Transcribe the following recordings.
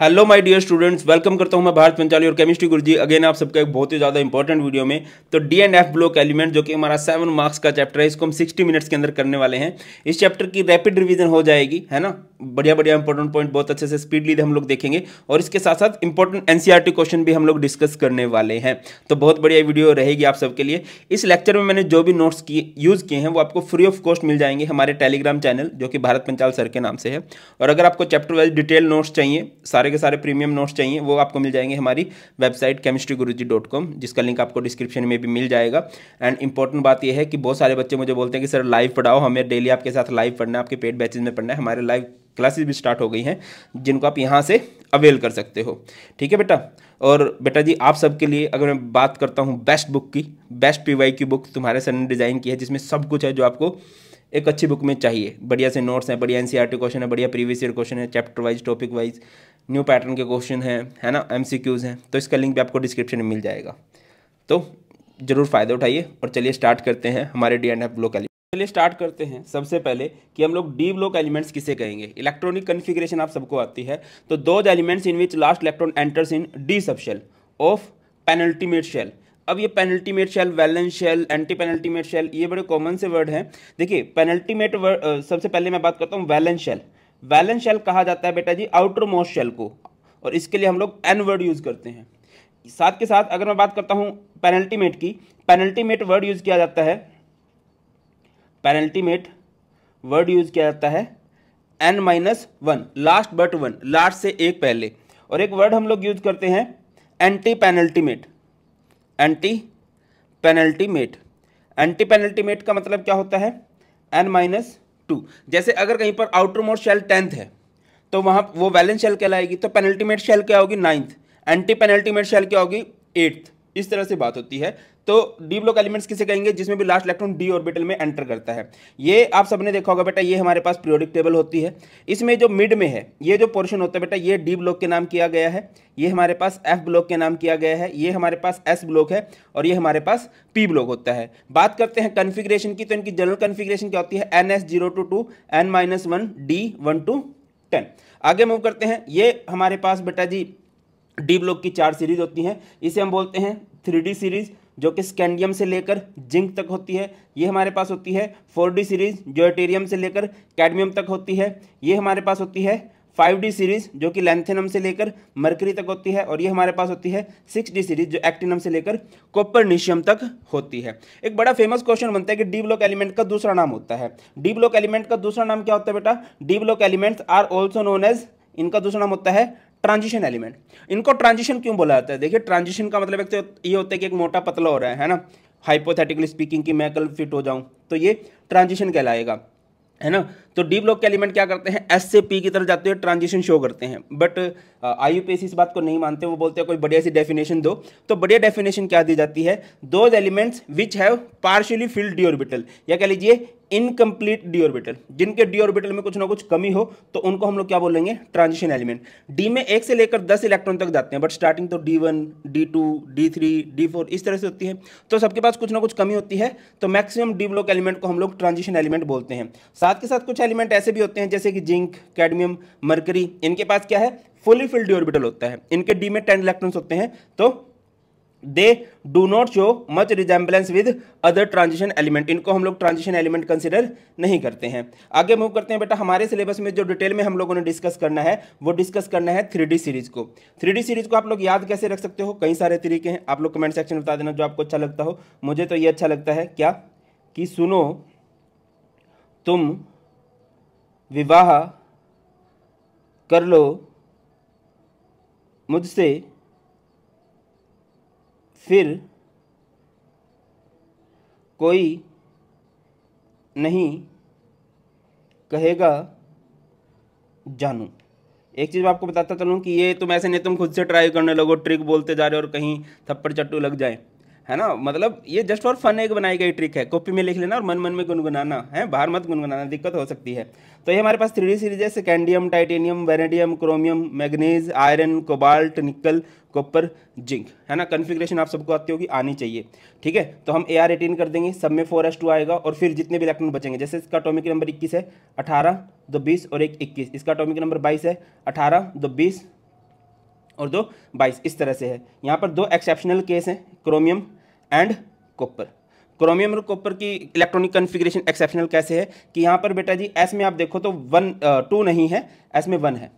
Hello my dear students welcome करता हूं मैं भारत पंचाली और केमिस्ट्री गुरुजी अगेन आप सबका एक बहुत ही ज़्यादा इंपॉर्टेंट वीडियो में तो d and F block element जो कि हमारा सेवन मार्क्स का चैप्टर है इसको हम सिक्सटी मिनट्स के अंदर करने वाले हैं इस चैप्टर की रैपिड रिवीजन हो जाएगी है ना बढ़िया बढ़िया इंपॉर्टेंट पॉइंट बहुत अच्छे से स्पीडली हम लोग देखेंगे और इसके साथ साथ इंपॉर्टेंट एनसीईआरटी क्वेश्चन भी हम लोग डिस्कस करने वाले हैं तो बहुत बढ़िया वीडियो रहेगी आप सबके लिए इस लेक्चर में मैंने जो भी नोट्स किए यूज़ किए हैं वो आपको फ्री ऑफ कॉस्ट मिल जाएंगे हमारे टेलीग्राम चैनल जो कि भारत पंचाल सर के नाम से है और अगर आपको चैप्टर वाइज डिटेल नोट्स चाहिए सारे सारे के सारे प्रीमियम नोट्स चाहिए वो आपको मिल जाएंगे हमारी website chemistry Guru ji dot com जिसका लिंक आपको डिस्क्रिप्शन में भी मिल जाएगा एंड इंपॉर्टेंट बात यह है कि बहुत सारे बच्चे मुझे बोलते हैं कि सर लाइव पढ़ाओ हमें डेली आपके साथ लाइव पढ़ना है आपके पेड बैचेज में पढ़ना है हमारे लाइव क्लासेज भी स्टार्ट हो गई हैं जिनको आप यहाँ से अवेल कर सकते हो ठीक है बेटा और बेटा जी आप सबके लिए अगर मैं बात करता हूँ बेस्ट बुक की बेस्ट पी की बुक तुम्हारे सर ने डिज़ाइन की है जिसमें सब कुछ है जो आपको एक अच्छी बुक में चाहिए बढ़िया से नोट्स हैं बढ़िया एनसीईआरटी क्वेश्चन e है बढ़िया प्रीवियस ईयर क्वेश्चन है chapter wise topic wise new pattern के क्वेश्चन हैं है ना एम हैं तो इसका लिंक भी आपको डिस्क्रिप्शन में मिल जाएगा तो ज़रूर फ़ायदा उठाइए और चलिए स्टार्ट करते हैं हमारे d and F block element चलिए स्टार्ट करते हैं सबसे पहले कि हम लोग डी ब्लॉक एलिमेंट्स किसे कहेंगे इलेक्ट्रॉनिक कन्फिग्रेशन आप सबको आती है तो दो elements in which last electron enters in d sub shell of penultimate shell अब ये penultimate shell valence shell anti penultimate shell ये बड़े कॉमन से वर्ड हैं देखिए पेनल्टीमेट वर्ड सबसे पहले मैं बात करता हूँ वैलेंस शेल वैलेंस शेल कहा जाता है बेटा जी आउटर मोस्ट शेल को और इसके लिए हम लोग एन वर्ड यूज़ करते हैं साथ के साथ अगर मैं बात करता हूँ मेट की पेनल्टी मेट वर्ड यूज़ किया जाता है पेनल्टी मेट वर्ड यूज़ किया जाता है n minus one last but one last से एक पहले और एक वर्ड हम लोग यूज करते हैं anti penultimate anti penultimate anti penultimate का मतलब क्या होता है एन माइनस टू जैसे अगर कहीं पर आउटर मोड शेल टेंथ है तो वहाँ वो बैलेंस शेल कहलाएगी तो पेनल्टीमेट शेल क्या होगी नाइन्थ एंटी पेनल्टीमेट शेल क्या होगी एट्थ इस तरह से बात होती है तो डी ब्लॉक एलिमेंट्स किसे कहेंगे जिसमें भी लास्ट इलेक्ट्रॉन डी ऑर्बिटल में एंटर करता है ये आप सबने देखा होगा बेटा ये हमारे पास पीरियोडिक टेबल होती है इसमें जो मिड में है ये जो पोर्शन होता है बेटा ये डी ब्लॉक के नाम किया गया है ये हमारे पास एफ ब्लॉक के नाम किया गया है ये हमारे पास एस ब्लॉक है और ये हमारे पास पी ब्लॉक होता है बात करते हैं कन्फिग्रेशन की तो इनकी जनरल कन्फिग्रेशन क्या होती है n s zero to two n minus one d one to ten आगे मूव करते हैं ये हमारे पास बेटा जी डी ब्लॉक की चार सीरीज होती हैं इसे हम बोलते हैं थ्री सीरीज जो कि स्कैंडियम से लेकर जिंक तक होती है ये हमारे पास होती है फोर सीरीज जो एटेरियम से लेकर कैडमियम तक होती है ये हमारे पास होती है फाइव डी सीरीज जो कि लेंथेनम से लेकर मरकरी तक होती है और ये हमारे पास होती है सिक्स डी सीरीज जो एक्टिनम से लेकर कोपरनीशियम तक होती है एक बड़ा फेमस क्वेश्चन बनता है कि डी ब्लॉक एलिमेंट का दूसरा नाम होता है डी ब्लॉक एलिमेंट का दूसरा नाम क्या होता है बेटा d block elements are also known as इनका दूसरा नाम होता है ट्रांजिशन एलिमेंट इनको ट्रांजिशन क्यों बोला जाता है देखिए ट्रांजिशन का मतलब एक तो ये होता है कि एक मोटा पतला हो रहा है है ना हाइपोथेटिकली स्पीकिंग कि मैं कल फिट हो जाऊं तो ये ट्रांजिशन कहलाएगा है ना तो डी ब्लॉक के एलिमेंट क्या करते हैं एस से पी की तरफ जाते हैं ट्रांजिशन शो करते हैं बट आई यू इस बात को नहीं मानते वो बोलते हैं कोई बढ़िया सी डेफिनेशन दो तो बढ़िया डेफिनेशन क्या दी जाती है those elements which have partially filled D orbital या कह लीजिए इनकम्प्लीट डी ऑर्बिटल जिनके डी ऑर्बिटल में कुछ ना कुछ कमी हो तो उनको हम लोग क्या बोलेंगे ट्रांजिशन एलिमेंट डी में एक से लेकर दस इलेक्ट्रॉन तक जाते हैं बट स्टार्टिंग तो d one d two d three d four इस तरह से होती है तो सबके पास कुछ ना कुछ कमी होती है तो मैक्सिमम डी ब्लॉक एलिमेंट को हम लोग ट्रांजिशन एलिमेंट बोलते हैं साथ के साथ कुछ एलिमेंट ऐसे भी होते हैं जैसे कि जिंक कैडमियम मरकरी इनके पास क्या है फुली फिल्ड ऑर्बिटल होता है इनके डी में टेन इलेक्ट्रॉन होते हैं तो they do not show much resemblance with other transition element इनको हम लोग ट्रांजिशन एलिमेंट कंसिडर नहीं करते हैं आगे मूव करते हैं बेटा हमारे सिलेबस में जो डिटेल में हम लोगों ने डिस्कस करना है वो डिस्कस करना है थ्री सीरीज को थ्री सीरीज को आप लोग याद कैसे रख सकते हो कई सारे तरीके हैं आप लोग कमेंट सेक्शन में बता देना जो आपको अच्छा लगता हो मुझे तो ये अच्छा लगता है क्या कि सुनो तुम विवाह कर लो मुझसे फिर कोई नहीं कहेगा जानू एक चीज़ मैं आपको बताता चलूँ कि ये तुम ऐसे नहीं तुम खुद से ट्राई करने लगो ट्रिक बोलते जा रहे हो और कहीं थप्पड़ चट्टू लग जाए है ना मतलब ये जस्ट फॉर फन एक बनाई गई ट्रिक है कॉपी में लिख लेना और मन मन में गुनगुनाना है बाहर मत गुनगुनाना दिक्कत हो सकती है तो ये हमारे पास थ्री सीरीज है scandium titanium vanadium chromium manganese iron cobalt nickel copper zinc है ना कन्फिग्रेशन आप सबको आती होगी आनी चाहिए ठीक है तो हम ए आर एटीन कर देंगे सब में फोर एस टू आएगा और फिर जितने भी इलेक्ट्रॉन बचेंगे जैसे इसका अटोमिक नंबर इक्कीस है अठारह दो बीस और एक इक्कीस इसका अटोमिक नंबर बाईस है अठारह दो बीस और दो बाईस इस तरह से है यहाँ पर दो एक्सेप्शनल केस हैं क्रोमियम एंड कॉपर क्रोमियम और कॉपर की इलेक्ट्रॉनिक कन्फिग्रेशन एक्सेप्शनल कैसे है कि यहाँ पर बेटा जी एस में आप देखो तो वन टू नहीं है एस में वन है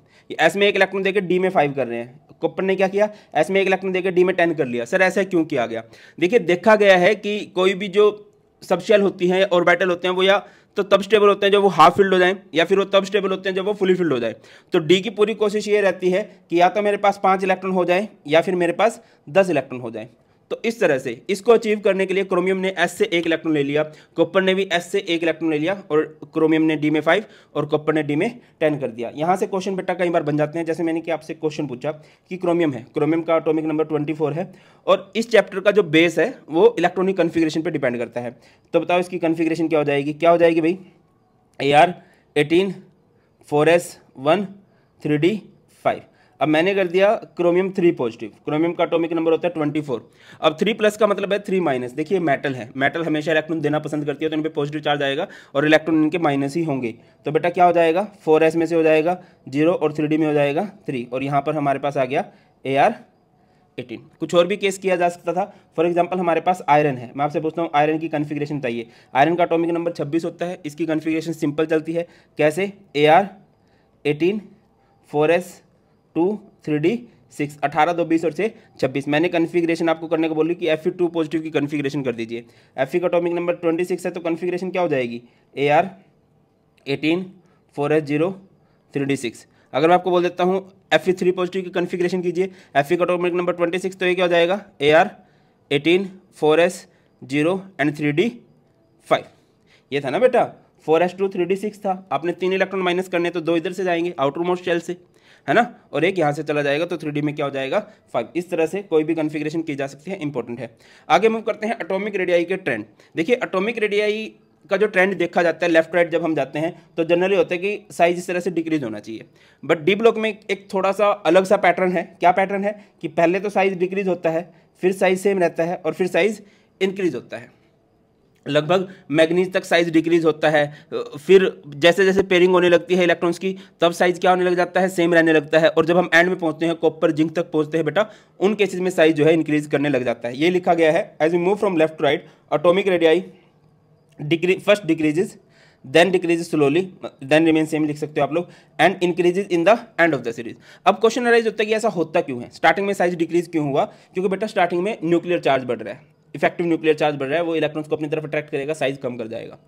एस में एक इलेक्ट्रॉन देकर डी में फाइव कर रहे हैं कॉपर ने क्या किया एस में एक इलेक्ट्रॉन देकर डी में टेन कर लिया सर ऐसा क्यों किया गया देखिए देखा गया है कि कोई भी जो सबशेल होती हैं और बैटल होते हैं वो या तो तब स्टेबल होते हैं जब वो हाफ फिल्ड हो जाए या फिर वो तब स्टेबल होते हैं जब वो फुली फील्ड हो जाए तो डी की पूरी कोशिश ये रहती है कि या तो मेरे पास पाँच इलेक्ट्रॉन हो जाए या फिर मेरे पास दस इलेक्ट्रॉन हो जाए तो इस तरह से इसको अचीव करने के लिए क्रोमियम ने एस से एक इलेक्ट्रॉन ले लिया कॉपर ने भी एस से एक इलेक्ट्रॉन ले लिया और क्रोमियम ने डी में फाइव और कॉपर ने डी में टेन कर दिया यहाँ से क्वेश्चन बेटा कई बार बन जाते हैं जैसे मैंने कि आपसे क्वेश्चन पूछा कि क्रोमियम है क्रोमियम का अटोमिक नंबर ट्वेंटी फोर है और इस चैप्टर का जो बेस है वो इलेक्ट्रॉनिक कन्फिग्रेशन पर डिपेंड करता है तो बताओ इसकी कन्फिग्रेशन क्या हो जाएगी क्या हो जाएगी भाई A R eighteen four S one three D five अब मैंने कर दिया क्रोमियम थ्री पॉजिटिव क्रोमियम का अटोमिक नंबर होता है ट्वेंटी फोर अब थ्री प्लस का मतलब है थ्री माइनस देखिए मेटल है मेटल हमेशा इलेक्ट्रॉन देना पसंद करती है तो इन पर पॉजिटिव चार्ज आएगा और इलेक्ट्रॉन इनके माइनस ही होंगे तो बेटा क्या हो जाएगा फोर एस में से हो जाएगा जीरो और थ्री में हो जाएगा थ्री और यहाँ पर हमारे पास आ गया ए आर एटीन कुछ और भी केस किया जा सकता था फॉर एग्जाम्पल हमारे पास आयरन है मैं आपसे पूछता हूँ आयरन की कन्फिग्रेशन बताइए आयरन का अटोमिक नंबर छब्बीस होता है इसकी कन्फिग्रेशन सिंपल चलती है कैसे A R eighteen four S two three D six अठारह दो बीस और से छब्बीस मैंने कन्फिग्रेशन आपको करने को बोली कि एफ टू पॉजिटिव की कन्फिग्रेशन कर दीजिए एफ का अटोमिक नंबर ट्वेंटी सिक्स है तो कन्फिग्रेशन क्या हो जाएगी A R eighteen four S zero three D six अगर मैं आपको बोल देता हूँ एफ थ्री पॉजिटिव की कन्फिग्रेशन कीजिए एफ का अटोमिक नंबर ट्वेंटी सिक्स तो ये क्या हो जाएगा A R eighteen four S zero and three D five ये था ना बेटा four S two three D six था आपने तीन इलेक्ट्रॉन माइनस करने तो दो इधर से जाएंगे आउटर मोस्ट शेल से है ना और एक यहाँ से चला जाएगा तो थ्री में क्या हो जाएगा फाइव इस तरह से कोई भी कन्फिग्रेशन की जा सकती है इंपॉर्टेंट है आगे मूव करते हैं अटोमिक रेडियाई के ट्रेंड देखिए अटोमिक रेडियाई का जो ट्रेंड देखा जाता है लेफ्ट राइट जब हम जाते हैं तो जनरली होता है कि साइज इस तरह से डिक्रीज होना चाहिए बट डी ब्लॉक में एक थोड़ा सा अलग सा पैटर्न है क्या पैटर्न है कि पहले तो साइज डिक्रीज होता है फिर साइज सेम रहता है और फिर साइज इंक्रीज होता है लगभग मैग्नीज तक साइज डिक्रीज होता है फिर जैसे जैसे पेयरिंग होने लगती है इलेक्ट्रॉन्स की तब साइज क्या होने लग जाता है सेम रहने लगता है और जब हम एंड में पहुंचते हैं कॉपर जिंक तक पहुंचते हैं बेटा उन केसेस में साइज जो है इंक्रीज करने लग जाता है ये लिखा गया है as we move from left to right atomic radii decree first decreases then decrease slowly then remain same लिख सकते हो आप लोग and increases in the end of the series अब क्वेश्चन अराइज होता है कि ऐसा होता क्यों है स्टार्टिंग में साइज डिक्रीज क्यों हुआ क्योंकि बेटा स्टार्टिंग में न्यूक्लियर चार्ज बढ़ रहा है इफेक्टिव न्यूक्लियर चार्ज बढ़ रहा है वो इलेक्ट्रॉन्स को अपनी तरफ अट्रैक्ट करेगा साइज कम कर जाएगा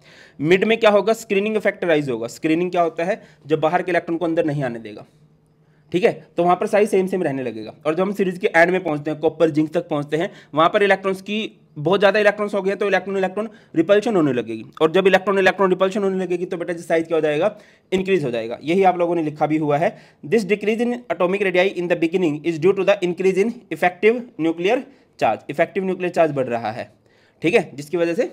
मिड में क्या होगा स्क्रीनिंग इफेक्ट राइज होगा स्क्रीनिंग क्या होता है जब बाहर के इलेक्ट्रॉन को अंदर नहीं आने देगा ठीक है तो वहां पर साइज सेम सेम रहने लगेगा और जब हम सीरीज के एंड में पहुंचते हैं कॉपर जिंक तक पहुंचते हैं वहां पर इलेक्ट्रॉन्स की बहुत ज़्यादा इलेक्ट्रॉन्स हो गए तो इलेक्ट्रॉन इलेक्ट्रॉन रिपल्शन होने लगेगी और जब इलेक्ट्रॉन इलेक्ट्रॉन रिपल्शन होने लगेगी तो बेटा साइज क्या हो जाएगा इंक्रीज हो जाएगा यही आप लोगों ने लिखा भी हुआ है this decrease in atomic radii in the beginning is due to the increase in effective nuclear charge effective nuclear charge बढ़ रहा है ठीक है जिसकी वजह से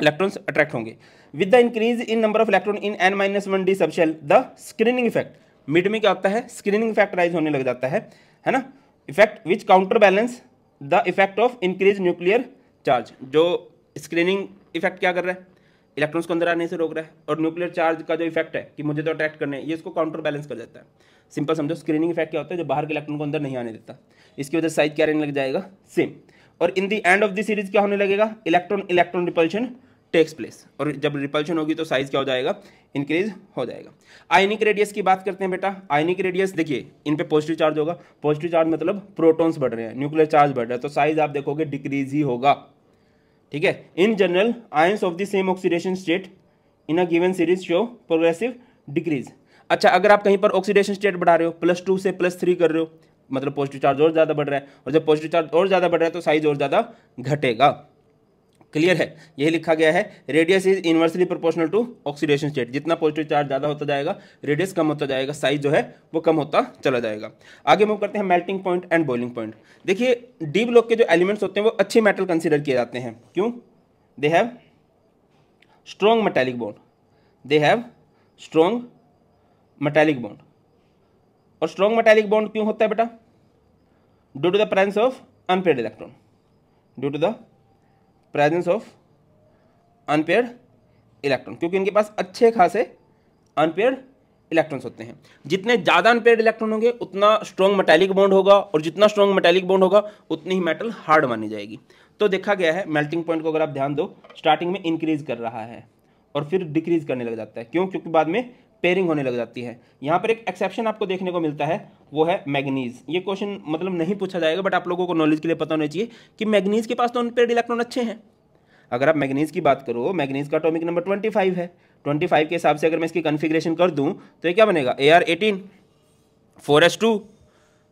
इलेक्ट्रॉन्स अट्रैक्ट होंगे with the increase in number of electron in n minus one d subshell the screening effect mid में क्या होता है स्क्रीनिंग इफेक्ट राइज होने लग जाता है है ना effect which counter balance the effect of increase nuclear charge जो स्क्रीनिंग इफेक्ट क्या कर रहा है इलेक्ट्रॉन्स को अंदर आने से रोक रहा है और न्यूक्लियर चार्ज का जो इफेक्ट है कि मुझे तो अट्रैक्ट करने ये इसको काउंटर बैलेंस कर देता है सिंपल समझो स्क्रीनिंग इफेक्ट क्या होता है जो बाहर के इलेक्ट्रॉन को अंदर नहीं आने देता इसकी वजह से साइज क्या रहने लग जाएगा सेम और in the end of the series क्या होने लगेगा electron electron repulsion takes place और जब रिपल्शन होगी तो साइज क्या हो जाएगा इंक्रीज हो जाएगा आयनिक रेडियस की बात करते हैं बेटा आयनिक रेडियस देखिए इन पे पॉजिटिव चार्ज होगा पॉजिटिव चार्ज मतलब प्रोटॉन्स बढ़ रहे हैं न्यूक्लियर चार्ज बढ़ रहा है तो साइज आप देखोगे डिक्रीज ही होगा ठीक है in general ions of the same oxidation state in a given series show progressive decrease अच्छा अगर आप कहीं पर ऑक्सीडेशन स्टेट बढ़ा रहे हो प्लस टू से प्लस थ्री कर रहे हो मतलब पॉजिटिव चार्ज और ज़्यादा बढ़ रहा है और जब पॉजिटिव चार्ज और ज़्यादा बढ़ रहा है तो साइज और ज़्यादा घटेगा क्लियर है यही लिखा गया है radius is inversely proportional to oxidation state जितना पॉजिटिव चार्ज ज़्यादा होता जाएगा रेडियस कम होता जाएगा साइज जो है वो कम होता चला जाएगा आगे मूव करते हैं melting point and boiling point देखिए डी ब्लॉक के जो एलिमेंट्स होते हैं वो अच्छे मेटल कंसिडर किए जाते हैं क्यों they have strong metallic bond they have strong metallic bond और स्ट्रॉन्ग मेटेलिक बॉन्ड क्यों होता है बेटा due to the presence of unpaired electron due to the presence of unpaired electron क्योंकि इनके पास अच्छे खासे अनपेड इलेक्ट्रॉन्स होते हैं जितने ज़्यादा अनपेड इलेक्ट्रॉन होंगे उतना स्ट्रॉन्ग मेटेलिक बॉन्ड होगा और जितना स्ट्रॉन्ग मेटेलिक बॉन्ड होगा उतनी ही मेटल हार्ड मानी जाएगी तो देखा गया है मेल्टिंग पॉइंट को अगर आप ध्यान दो स्टार्टिंग में इंक्रीज कर रहा है और फिर डिक्रीज करने लग जाता है क्यों क्योंकि बाद में पेयरिंग होने लग जाती है यहाँ पर एक एक्सेप्शन आपको देखने को मिलता है वो है मैग्नीज ये क्वेश्चन मतलब नहीं पूछा जाएगा बट आप लोगों को नॉलेज के लिए पता होना चाहिए कि मैग्नीज के पास तो अनपेड इलेक्ट्रॉन अच्छे हैं अगर आप मैग्नीज की बात करो मैग्नीज का अटोमिक नंबर ट्वेंटी फाइव है ट्वेंटी फाइव के हिसाब से अगर मैं इसकी कन्फिग्रेशन कर दूँ तो ये क्या बनेगा A R eighteen four S two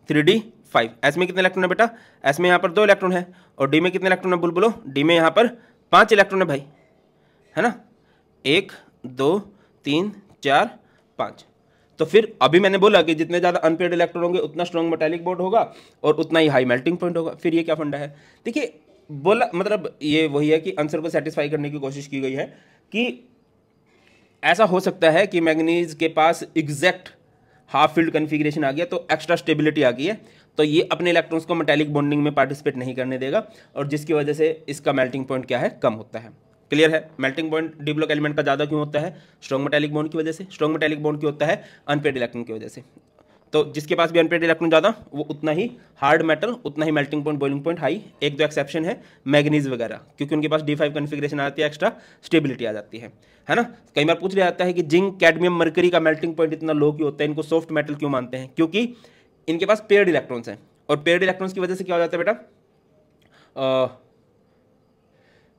three D five s में कितने इलेक्ट्रॉन है बेटा एस में यहाँ पर दो इलेक्ट्रॉन है और डी में कितने इलेक्ट्रॉन है बोलो डी में यहाँ पर पाँच इलेक्ट्रॉन है भाई है ना एक दो तीन चार पाँच तो फिर अभी मैंने बोला कि जितने ज़्यादा अनपेड इलेक्ट्रॉन होंगे उतना स्ट्रॉन्ग मेटेलिक बोर्ड होगा और उतना ही हाई मेल्टिंग पॉइंट होगा फिर ये क्या फंडा है देखिए बोला मतलब ये वही है कि आंसर को सेटिस्फाई करने की कोशिश की गई है कि ऐसा हो सकता है कि मैग्नीज के पास एग्जैक्ट हाफ फील्ड कन्फिग्रेशन आ गया तो एक्स्ट्रा स्टेबिलिटी आ गई है तो ये अपने इलेक्ट्रॉन्स को मेटेलिक बॉन्डिंग में पार्टिसिपेट नहीं करने देगा और जिसकी वजह से इसका मेल्टिंग पॉइंट क्या है कम होता है क्लियर है melting point d block element का ज़्यादा क्यों होता है स्ट्रॉन्ग मेटेलिक बॉन्ड की वजह से स्ट्रॉन्ग मेटालिक बॉन्ड क्यों होता है अनपेड इलेक्ट्रॉन की वजह से तो जिसके पास भी अनपेड इलेक्ट्रॉन ज़्यादा वो उतना ही हार्ड मेटल उतना ही melting point boiling point high एक दो एक्सेप्शन है मैगनीज वगैरह क्योंकि उनके पास डी फाइव कन्फिग्रेशन आती है एक्स्ट्रा स्टेबिलिटी आ जाती है है ना कई बार पूछ लिया जाता है कि जिंक कैडमियम मर्करी का मेल्टिंग पॉइंट इतना लो क्यों होता है इनको सॉफ्ट मेटल क्यों मानते हैं क्योंकि इनके पास पेड इलेक्ट्रॉन्स हैं और पेड इलेक्ट्रॉन्स की वजह से क्या हो जाता है बेटा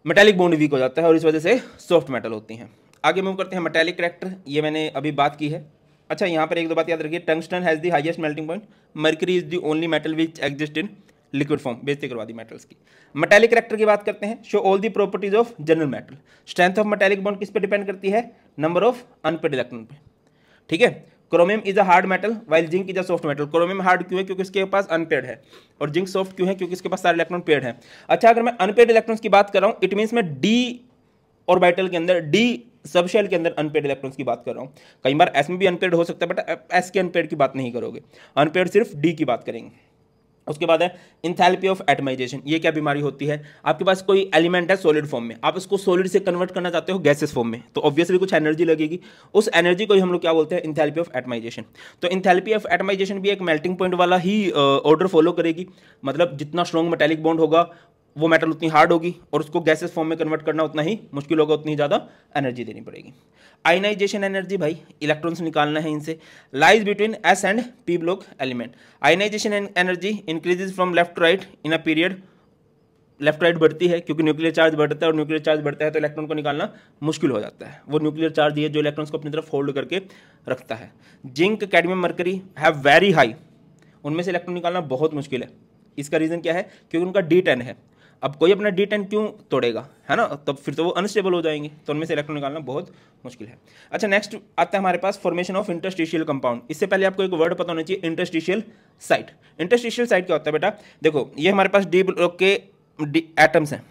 मेटेलिक बॉन्ड वीक हो जाता है और इस वजह से सॉफ्ट मेटल होती हैं आगे मूव करते हैं मेटेलिक करेक्टर ये मैंने अभी बात की है अच्छा यहाँ पर एक दो बात याद रखिए tungsten has the highest melting point mercury is the only metal which exist in liquid form बेजती करवा दी मेटल्स की मेटेलिक करेक्टर की बात करते हैं show all the properties of general metal strength of metallic bond किस पर डिपेंड करती है नंबर ऑफ अनपेड इलेक्ट्रॉन पर ठीक है chromium is a hard metal while zinc is a soft metal chromium hard क्यों है क्योंकि इसके पास अनपेड है और जिंक सॉफ्ट क्यों है क्योंकि इसके पास सारे इलेक्ट्रॉन पेड है अच्छा अगर मैं अनपेड इलेक्ट्रॉन्स की बात कर रहा हूँ इट मीन्स मैं डी और बाइटल के अंदर डी सबशेल के अंदर अनपेड इलेक्ट्रॉन्स की बात कर रहा हूँ कई बार एस में भी अनपेड हो सकता है बट एस के अनपेड की बात नहीं करोगे अनपेड सिर्फ डी की बात करेंगे उसके बाद है इंथैल्पी ऑफ एटमाइजेशन ये क्या बीमारी होती है आपके पास कोई एलिमेंट है सॉलिड फॉर्म में आप इसको सॉलिड से कन्वर्ट करना चाहते हो गैसेस फॉर्म में तो ऑब्वियसली कुछ एनर्जी लगेगी उस एनर्जी को ही हम लोग क्या बोलते हैं इंथैल्पी ऑफ एटमाइजेशन तो इंथैल्पी ऑफ एटमाइजेशन भी एक मेल्टिंग पॉइंट वाला ही ऑर्डर फॉलो करेगी मतलब जितना स्ट्रॉन्ग मेटेलिक बॉन्ड होगा वो मेटल उतनी हार्ड होगी और उसको गैसेस फॉर्म में कन्वर्ट करना उतना ही मुश्किल होगा उतनी ज़्यादा एनर्जी देनी पड़ेगी आयनाइजेशन एनर्जी भाई इलेक्ट्रॉन्स निकालना है इनसे lies between s and p block element ionization energy increases from left right in a period left right बढ़ती है क्योंकि न्यूक्लियर चार्ज बढ़ता है और न्यूक्लियर चार्ज बढ़ता है तो इलेक्ट्रॉन को निकालना मुश्किल हो जाता है वो न्यूक्लियर चार्ज ये जो इलेक्ट्रॉन्स को अपनी तरफ फोल्ड करके रखता है zinc cadmium mercury have very high उनमें से इलेक्ट्रॉन निकालना बहुत मुश्किल है इसका रीज़न क्या है क्योंकि उनका डी टेन है अब कोई अपना डी टेन क्यों तोड़ेगा है ना तो फिर तो वो अनस्टेबल हो जाएंगे तो उनमें से इलेक्ट्रॉन निकालना बहुत मुश्किल है अच्छा नेक्स्ट आता है हमारे पास फॉर्मेशन ऑफ इंटरस्टिशियल कंपाउंड इससे पहले आपको एक वर्ड पता होना चाहिए इंटरस्टिशियल साइट इंटरस्टिशियल साइट क्या होता है बेटा देखो ये हमारे पास डी ब्लॉक के एटम्स हैं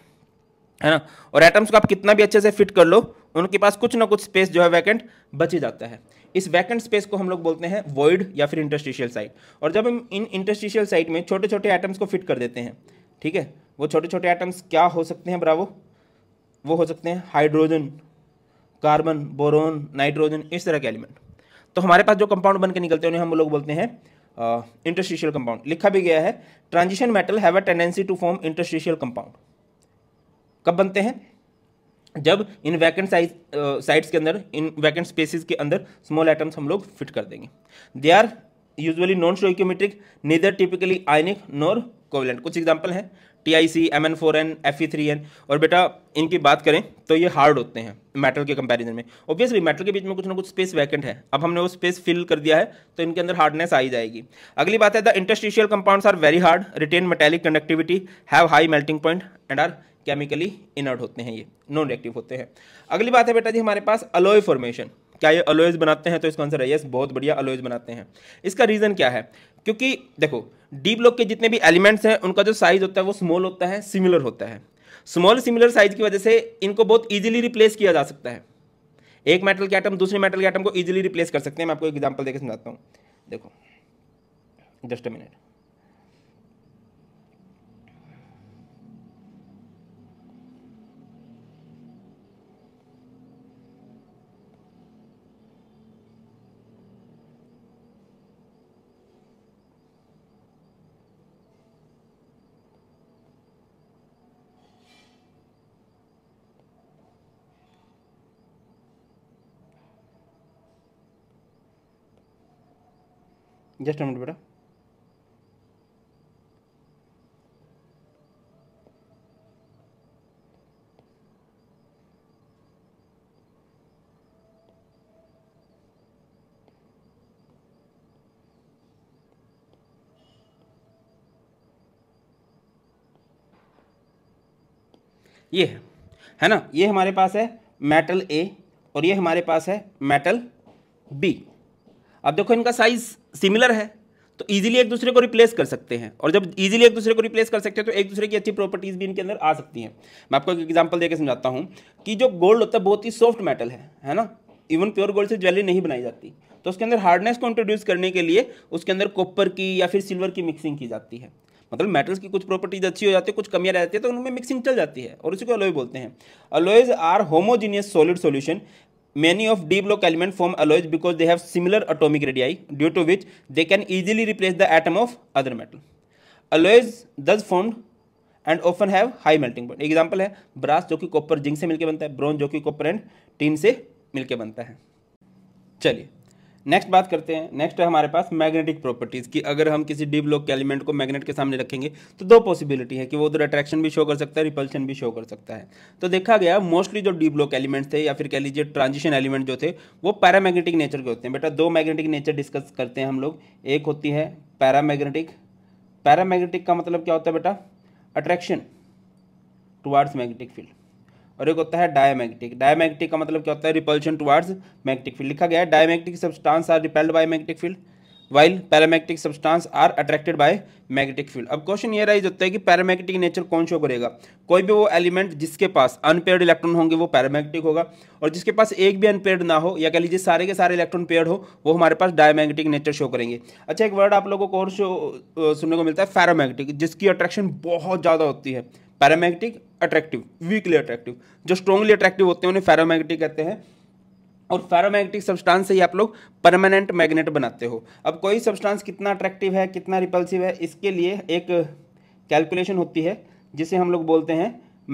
है ना और एटम्स को आप कितना भी अच्छे से फिट कर लो उनके पास कुछ ना कुछ स्पेस जो है वैकेंट बच ही जाता है इस वैकेंट स्पेस को हम लोग बोलते हैं वॉइड या फिर इंटरस्टिशियल साइट और जब हम इन इंटरस्टिशियल साइट में छोटे छोटे एटम्स को फिट कर देते हैं ठीक है वो छोटे छोटे आइटम्स क्या हो सकते हैं ब्रावो वो हो सकते हैं हाइड्रोजन कार्बन बोरोन नाइट्रोजन इस तरह के एलिमेंट तो हमारे पास जो कंपाउंड बन के निकलते हैं उन्हें हम लोग बोलते हैं इंटरस्टिशियल कंपाउंड लिखा भी गया है transition metal have a tendency to form interstitial compound कब बनते हैं जब इन वैकेंट साइज साइट्स के अंदर इन वैकेंट स्पेसिस के अंदर स्मॉल आइटम्स हम लोग फिट कर देंगे they are usually non stoichiometric neither typically ionic nor covalent कुछ एग्जाम्पल हैं T I C M N four N F E three N और बेटा इनकी बात करें तो ये हार्ड होते हैं मेटल के कंपैरिजन में ऑब्वियसली मेटल के बीच में कुछ ना कुछ स्पेस वैकेंट है अब हमने वो स्पेस फिल कर दिया है तो इनके अंदर हार्डनेस आई जाएगी अगली बात है the interstitial compounds are very hard retain metallic conductivity have high melting point and are chemically inert होते हैं ये नॉन रिएक्टिव होते हैं अगली बात है बेटा जी हमारे पास अलोय फॉर्मेशन क्या ये अलोयज बनाते हैं तो इसका आंसर है यस बहुत बढ़िया अलोयज बनाते हैं इसका रीज़न क्या है क्योंकि देखो डी ब्लॉक के जितने भी एलिमेंट्स हैं उनका जो साइज होता है वो स्मॉल होता है सिमिलर होता है स्मॉल सिमिलर साइज की वजह से इनको बहुत ईजिली रिप्लेस किया जा सकता है एक मेटल के आइटम दूसरे मेटल के आइटम को ईजिली रिप्लेस कर सकते हैं मैं आपको एग्जाम्पल देकर समझाता हूँ देखो just a minute just minute बेटा ये है है ना ये हमारे पास है मेटल ए और ये हमारे पास है मेटल बी अब देखो इनका साइज सिमिलर है तो ईजिली एक दूसरे को रिप्लेस कर सकते हैं और जब इजीली एक दूसरे को रिप्लेस कर सकते हैं तो एक दूसरे की अच्छी प्रॉपर्टीज़ भी इनके अंदर आ सकती हैं मैं आपको एक एग्जाम्पल देकर समझाता हूँ कि जो गोल्ड होता है बहुत ही सॉफ्ट मेटल है है ना इवन प्योर गोल्ड से ज्वेलरी नहीं बनाई जाती तो उसके अंदर हार्डनेस को इंट्रोड्यूस करने के लिए उसके अंदर कॉपर की या फिर सिल्वर की मिक्सिंग की जाती है मतलब मेटल्स की कुछ प्रॉपर्टीज अच्छी हो जाती है कुछ कमियां रह जाती है तो उनमें मिक्सिंग चल जाती है और उसी को अलोए बोलते हैं alloys are homogeneous solid solution many of d block element form alloys because they have similar atomic radii due to which they can easily replace the atom of other metal alloys thus form and often have high melting point example है brass जो कि copper zinc से मिलकर बनता है bronze जो कि copper and teen से मिलकर बनता है चलिए नेक्स्ट बात करते हैं नेक्स्ट है हमारे पास मैग्नेटिक प्रॉपर्टीज़ की अगर हम किसी डी ब्लॉक के एलिमेंट को मैग्नेट के सामने रखेंगे तो दो पॉसिबिलिटी है कि वो उधर अट्रैक्शन भी शो कर सकता है रिपल्शन भी शो कर सकता है तो देखा गया मोस्टली जो डी ब्लॉक एलिमेंट्स थे या फिर कह लीजिए ट्रांजिशन एलिमेंट जो थे वो पैरामैग्नेटिक नेचर के होते हैं बेटा दो मैग्नेटिक नेचर डिस्कस करते हैं हम लोग एक होती है पैरामैग्नेटिक पैरामैग्नेटिक का मतलब क्या होता है बेटा अट्रैक्शन टुवार्ड्स मैग्नेटिक फील्ड और एक होता है डायमैग्नेटिक डायमैग्नेटिक का मतलब क्या होता है रिपल्शन टुवार्ड्स मैग्नेटिक फील्ड लिखा गया है diamagnetic substance are repelled by magnetic field while paramagnetic substance are attracted by magnetic field अब क्वेश्चन ये राइज होता है कि पैरामैग्नेटिक नेचर कौन शो करेगा कोई भी वो एलिमेंट जिसके पास अनपेयर्ड इलेक्ट्रॉन होंगे वो पैरामैग्नेटिक होगा और जिसके पास एक भी अनपेयर्ड ना हो या कह लीजिए सारे के सारे इलेक्ट्रॉन पेयर्ड हो वो हमारे पास डायमैग्नेटिक नेचर शो करेंगे अच्छा एक वर्ड आप लोगों को और शो सुनने को मिलता है फेरामैग्नेटिक जिसकी अट्रैक्शन बहुत ज़्यादा होती है पैरामैग्नेटिक अट्रैक्टिव वीकली अट्रैक्टिव जो स्ट्रॉन्गली अट्रैक्टिव होते हैं उन्हें फेरोमैग्नेटिक कहते हैं और फेरोमैग्नेटिक सब्सटेंस से ही आप लोग परमानेंट मैग्नेट बनाते हो अब कोई सब्सटेंस कितना अट्रैक्टिव है कितना रिपल्सिव है इसके लिए एक कैलकुलेशन होती है जिसे हम लोग बोलते हैं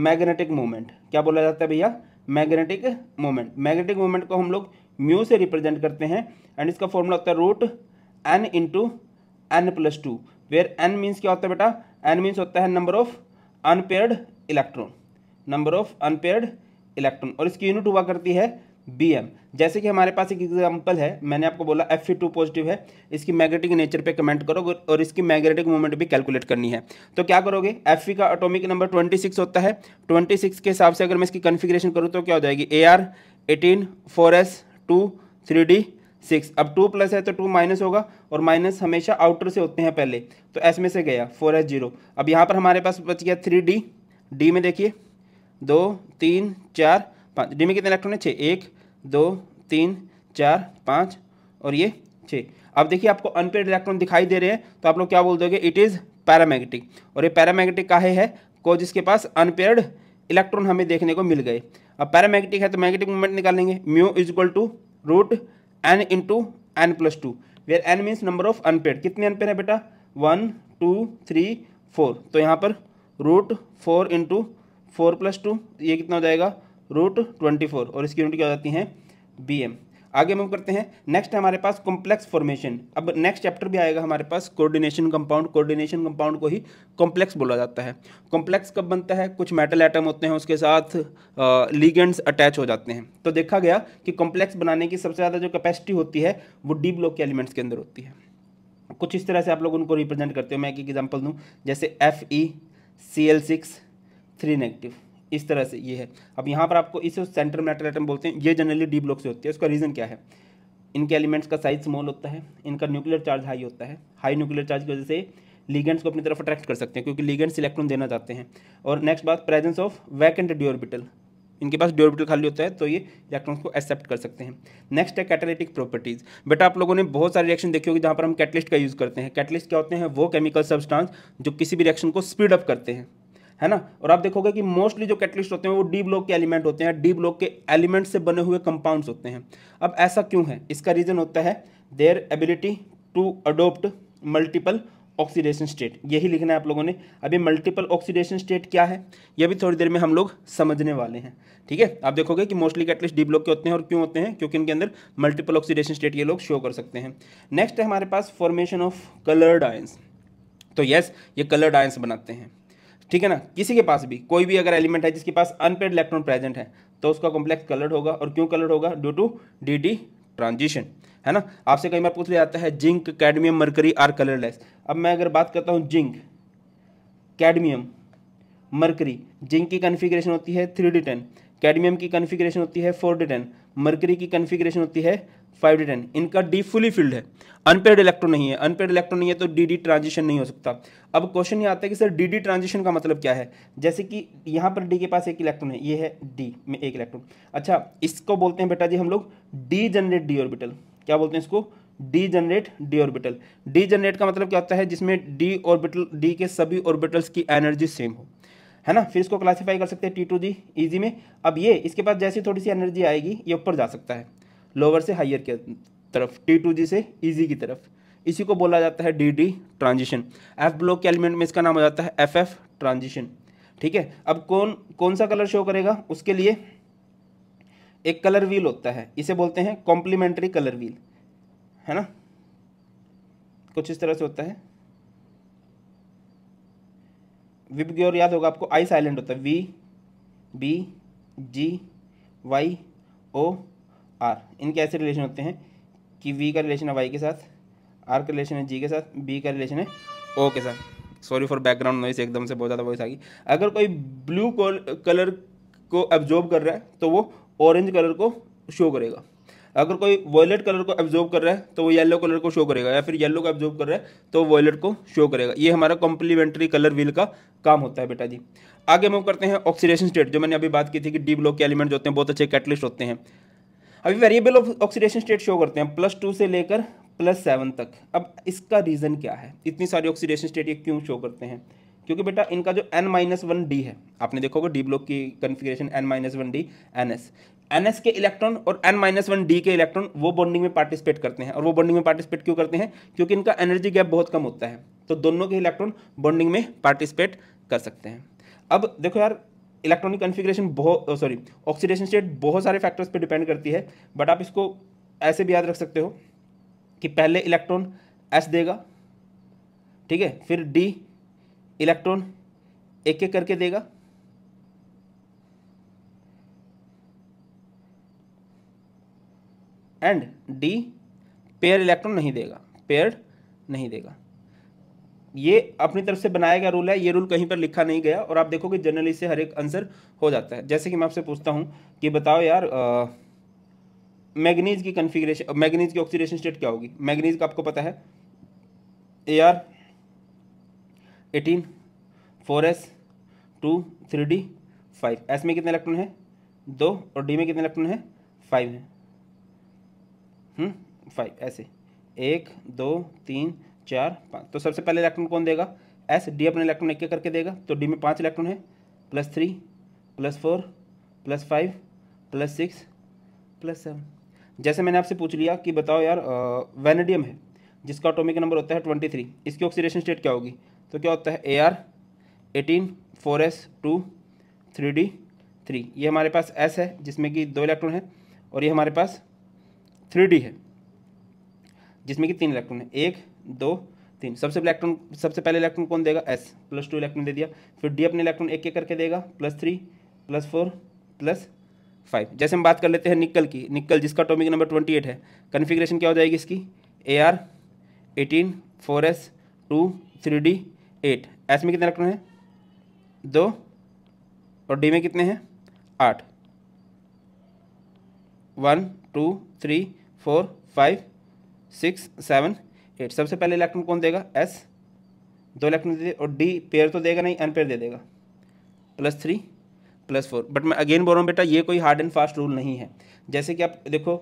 मैग्नेटिक मोमेंट क्या बोला जाता है भैया मैग्नेटिक मोमेंट मैग्नेटिक मोमेंट को हम लोग म्यू से रिप्रेजेंट करते हैं एंड इसका फॉर्मूला होता है root N into N plus two where n means क्या होता है बेटा एन मीन्स होता है number of unpaired electron number of unpaired electron और इसकी यूनिट हुआ करती है बी एम जैसे कि हमारे पास एक एग्जाम्पल है मैंने आपको बोला एफ टू पॉजिटिव है इसकी मैग्नेटिक नेचर पे कमेंट करो और इसकी मैग्नेटिक मूवमेंट भी कैलकुलेट करनी है तो क्या करोगे एफ का अटोमिक नंबर ट्वेंटी सिक्स होता है ट्वेंटी सिक्स के हिसाब से अगर मैं इसकी कन्फिग्रेशन करूँ तो क्या हो जाएगी A R eighteen four S two three D six अब टू प्लस है तो टू माइनस होगा और माइनस हमेशा आउटर से होते हैं पहले तो एस में से गया फोर एस जीरो अब यहाँ पर हमारे पास बच गया थ्री डी डी में देखिए दो तीन चार पाँच डी में कितने इलेक्ट्रॉन है छः एक दो तीन चार पाँच और ये छः अब देखिए आपको अनपेड इलेक्ट्रॉन दिखाई दे रहे हैं तो आप लोग क्या बोल दोगे इट इज़ पैरामैग्नेटिक और ये पैरामैग्नेटिक काहे है को जिसके पास अनपेड इलेक्ट्रॉन हमें देखने को मिल गए अब पैरामैग्नेटिक है तो मैग्नेटिक मूवमेंट निकालेंगे mu is equal to root N into N plus two where n means number of unpaired कितने अनपेड है बेटा वन टू थ्री फोर तो यहाँ पर root four into four plus two ये कितना हो जाएगा रूट ट्वेंटी फोर और इसकी यूनिट क्या हो जाती है बी एम आगे मूव करते हैं नेक्स्ट है हमारे पास कॉम्प्लेक्स फॉर्मेशन अब नेक्स्ट चैप्टर भी आएगा हमारे पास कोऑर्डिनेशन कंपाउंड कोऑर्डिनेशन कंपाउंड को ही कॉम्प्लेक्स बोला जाता है कॉम्प्लेक्स कब बनता है कुछ मेटल एटम होते हैं उसके साथ लीगेंड्स अटैच हो जाते हैं तो देखा गया कि कॉम्प्लेक्स बनाने की सबसे ज़्यादा जो कैपेसिटी होती है वो डी ब्लॉक के एलिमेंट्स के अंदर होती है कुछ इस तरह से आप लोग उनको रिप्रेजेंट करते हो मैं एक एग्जाम्पल दूँ जैसे F E e C L six three negative इस तरह से ये है अब यहाँ पर आपको इसे सेंटर मेटल आइटम बोलते हैं ये जनरली डी ब्लॉक से होती है उसका रीज़न क्या है इनके एलिमेंट्स का साइज स्मॉल होता है इनका न्यूक्लियर चार्ज हाई होता है हाई न्यूक्लियर चार्ज की वजह से लीगेंट्स को अपनी तरफ अट्रैक्ट कर सकते हैं क्योंकि लीगेंट्स इलेक्ट्रॉन देना चाहते हैं और नेक्स्ट बात presence of vacant d orbital इनके पास ड्यूरेबिलिटी खाली होता है तो ये इलेक्ट्रॉन्स को एक्सेप्ट कर सकते हैं नेक्स्ट है कैटालिटिक प्रॉपर्टीज़ बेटा आप लोगों ने बहुत सारे रिएक्शन देखे होगी जहाँ पर हम कैटलिस्ट का यूज़ करते हैं कैटलिस्ट क्या होते हैं वो केमिकल सब्सटांस जो किसी भी रिएक्शन को स्पीड अप करते हैं है ना और आप देखोगे कि मोस्टली जो कैटलिस्ट होते हैं वो डी ब्लॉक के एलिमेंट होते हैं डी ब्लॉक के एलिमेंट से बने हुए कंपाउंड्स होते हैं अब ऐसा क्यों है इसका रीज़न होता है their ability to adopt multiple oxidation state यही लिखना है आप लोगों ने अभी मल्टीपल ऑक्सीडेशन स्टेट क्या है यह भी थोड़ी देर में हम लोग समझने वाले हैं ठीक है आप देखोगे कि मोस्टली कैटलिस्ट डी ब्लॉक के होते हैं और क्यों होते हैं क्योंकि इनके अंदर मल्टीपल ऑक्सीडेशन स्टेट ये लोग शो कर सकते हैं नेक्स्ट है हमारे पास फॉर्मेशन ऑफ कलर्ड आयंस तो यस ये कलर्ड आयंस बनाते हैं ठीक है ना किसी के पास भी कोई भी अगर एलिमेंट है जिसके पास अनपेड इलेक्ट्रॉन प्रेजेंट है तो उसका कॉम्प्लेक्स कलर्ड होगा और क्यों कलर्ड होगा due to d D transition है ना आपसे कई बार पूछ लिया जाता है zinc cadmium mercury are colourless अब मैं अगर बात करता हूँ जिंक कैडमियम मरकरी जिंक की कन्फिग्रेशन होती है थ्री डी टेन कैडमियम की कन्फिग्रेशन होती है फोर डी टेन मर्करी की कन्फिग्रेशन होती है फाइव डी टेन इनका डी फुली फील्ड है अनपेड इलेक्ट्रॉन नहीं है अनपेड इलेक्ट्रॉन नहीं है तो डी डी ट्रांजिशन नहीं हो सकता अब क्वेश्चन ये आता है कि सर डी डी ट्रांजिशन का मतलब क्या है जैसे कि यहाँ पर डी के पास एक इलेक्ट्रॉन है ये है डी में एक इलेक्ट्रॉन अच्छा इसको बोलते हैं बेटा जी हम लोग डी जनरेट डी ऑर्बिटल क्या बोलते हैं इसको degenerate D orbital degenerate का मतलब क्या होता है जिसमें डी ऑर्बिटल डी के सभी ऑर्बिटल्स की एनर्जी सेम हो है ना फिर इसको क्लासीफाई कर सकते हैं टी टू दी ईजी में अब ये इसके पास जैसी थोड़ी सी एनर्जी आएगी ये ऊपर जा सकता है लोअर से हाइयर के तरफ टी टू जी से ईजी की तरफ इसी को बोला जाता है d D transition f block के एलिमेंट में इसका नाम हो जाता है एफ एफ ट्रांजिशन ठीक है अब कौन कौन सा कलर शो करेगा उसके लिए एक कलर व्हील होता है इसे बोलते हैं कॉम्प्लीमेंट्री कलर व्हील है ना कुछ इस तरह से होता है विप की ओर याद होगा आपको आई साइलेंट होता है V B G Y O R इनके ऐसे रिलेशन होते हैं कि वी का रिलेशन है वाई के साथ आर का रिलेशन है जी के साथ बी का रिलेशन है ओ के साथ सॉरी फॉर बैकग्राउंड नॉइस एकदम से बहुत ज़्यादा वॉइस आ गई अगर कोई ब्लू कलर को एब्जॉर्ब कर रहा है तो वो ऑरेंज कलर को शो करेगा अगर कोई वॉयलेट कलर को एब्जॉर्व कर रहा है तो वो येलो कलर को शो करेगा या फिर येलो को एब्जॉर्व कर रहा है तो वॉयलेट को शो करेगा ये हमारा कॉम्प्लीमेंट्री कलर व्हील का काम होता है बेटा जी आगे मूव करते हैं ऑक्सीडेशन स्टेट जो मैंने अभी बात की थी कि डी ब्लॉक के एलिमेंट होते हैं बहुत अच्छे कैटलिस्ट होते हैं अभी variable of oxidation state show करते हैं प्लस टू से लेकर प्लस सेवन तक अब इसका रीज़न क्या है इतनी सारी ऑक्सीडेशन स्टेट ये क्यों शो करते हैं क्योंकि बेटा इनका जो एन माइनस वन डी है आपने देखोगे डी ब्लॉक की configuration n minus one d n s n के इलेक्ट्रॉन और एन माइनस वन डी के इलेक्ट्रॉन वो बॉन्डिंग में पार्टिसिपेट करते हैं और वो बॉन्डिंग में पार्टिसिपेट क्यों करते हैं क्योंकि इनका एनर्जी गैप बहुत कम होता है तो दोनों के इलेक्ट्रॉन बॉन्डिंग में पार्टिसिपेट कर सकते हैं अब देखो यार इलेक्ट्रॉनिक कन्फिग्रेशन बहुत सॉरी ऑक्सीडेशन स्टेट बहुत सारे फैक्टर्स पर डिपेंड करती है बट आप इसको ऐसे भी याद रख सकते हो कि पहले इलेक्ट्रॉन एस देगा ठीक है फिर डी इलेक्ट्रॉन एक एक करके देगा एंड डी पेयर इलेक्ट्रॉन नहीं देगा पेयर नहीं देगा ये अपनी तरफ से बनाया गया रूल है ये रूल कहीं पर लिखा नहीं गया और आप देखोगे जनरली से हर एक आंसर हो जाता है जैसे कि मैं आपसे पूछता हूँ कि बताओ यार मैग्नीज की कन्फिग्रेशन मैग्नीज की ऑक्सीडेशन स्टेट क्या होगी मैग्नीज का आपको पता है A R eighteen four S two three D five s में कितने इलेक्ट्रॉन है दो और डी में कितने इलेक्ट्रॉन है फाइव है फाइव हम्म, ऐसे एक दो तीन चार पाँच तो सबसे पहले इलेक्ट्रॉन कौन देगा एस डी अपने इलेक्ट्रॉन एक करके देगा तो डी में पाँच इलेक्ट्रॉन है plus three plus four plus five plus six plus seven जैसे मैंने आपसे पूछ लिया कि बताओ यार वेनेडियम है जिसका ऑटोमिक नंबर होता है ट्वेंटी थ्री इसकी ऑक्सीडेशन स्टेट क्या होगी तो क्या होता है A R eighteen four S two three d three ये हमारे पास एस है जिसमें कि दो इलेक्ट्रॉन है और ये हमारे पास थ्री है जिसमें कि तीन इलेक्ट्रॉन है एक दो तीन सबसे इलेक्ट्रॉन सबसे पहले इलेक्ट्रॉन कौन देगा एस प्लस टू इलेक्ट्रॉन दे दिया फिर डी अपने इलेक्ट्रॉन एक एक करके देगा plus three plus four plus five जैसे हम बात कर लेते हैं निकल की निकल जिसका टॉमिक नंबर ट्वेंटी एट है कन्फिग्रेशन क्या हो जाएगी इसकी A R eighteen four S two three d eight s में कितने इलेक्ट्रॉन हैं दो और डी में कितने हैं आठ one two three four five six seven eight सबसे पहले इलेक्ट्रॉन कौन देगा एस दो इलेक्ट्रॉन दे और डी पेयर तो देगा नहीं अनपेयर दे देगा plus three plus four but मैं अगेन बोल रहा हूँ बेटा ये कोई हार्ड एंड फास्ट रूल नहीं है जैसे कि आप देखो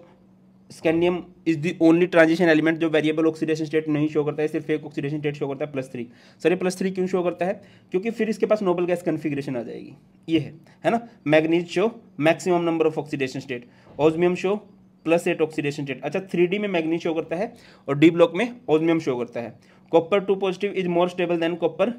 scandium is the only transition element जो वेरिएबल ऑक्सीडेशन स्टेट नहीं शो करता है सिर्फ एक ऑक्सीडेशन स्टेट शो करता है plus three sir plus three क्यों शो करता है क्योंकि फिर इसके पास नोबल गैस कन्फिग्रेशन आ जाएगी ये है है ना manganese show maximum number of oxidation state osmium show plus eight oxidation state अच्छा थ्री में मैग्नी शो करता है और डी ब्लॉक में ओजमियम शो करता है copper two positive is more stable than copper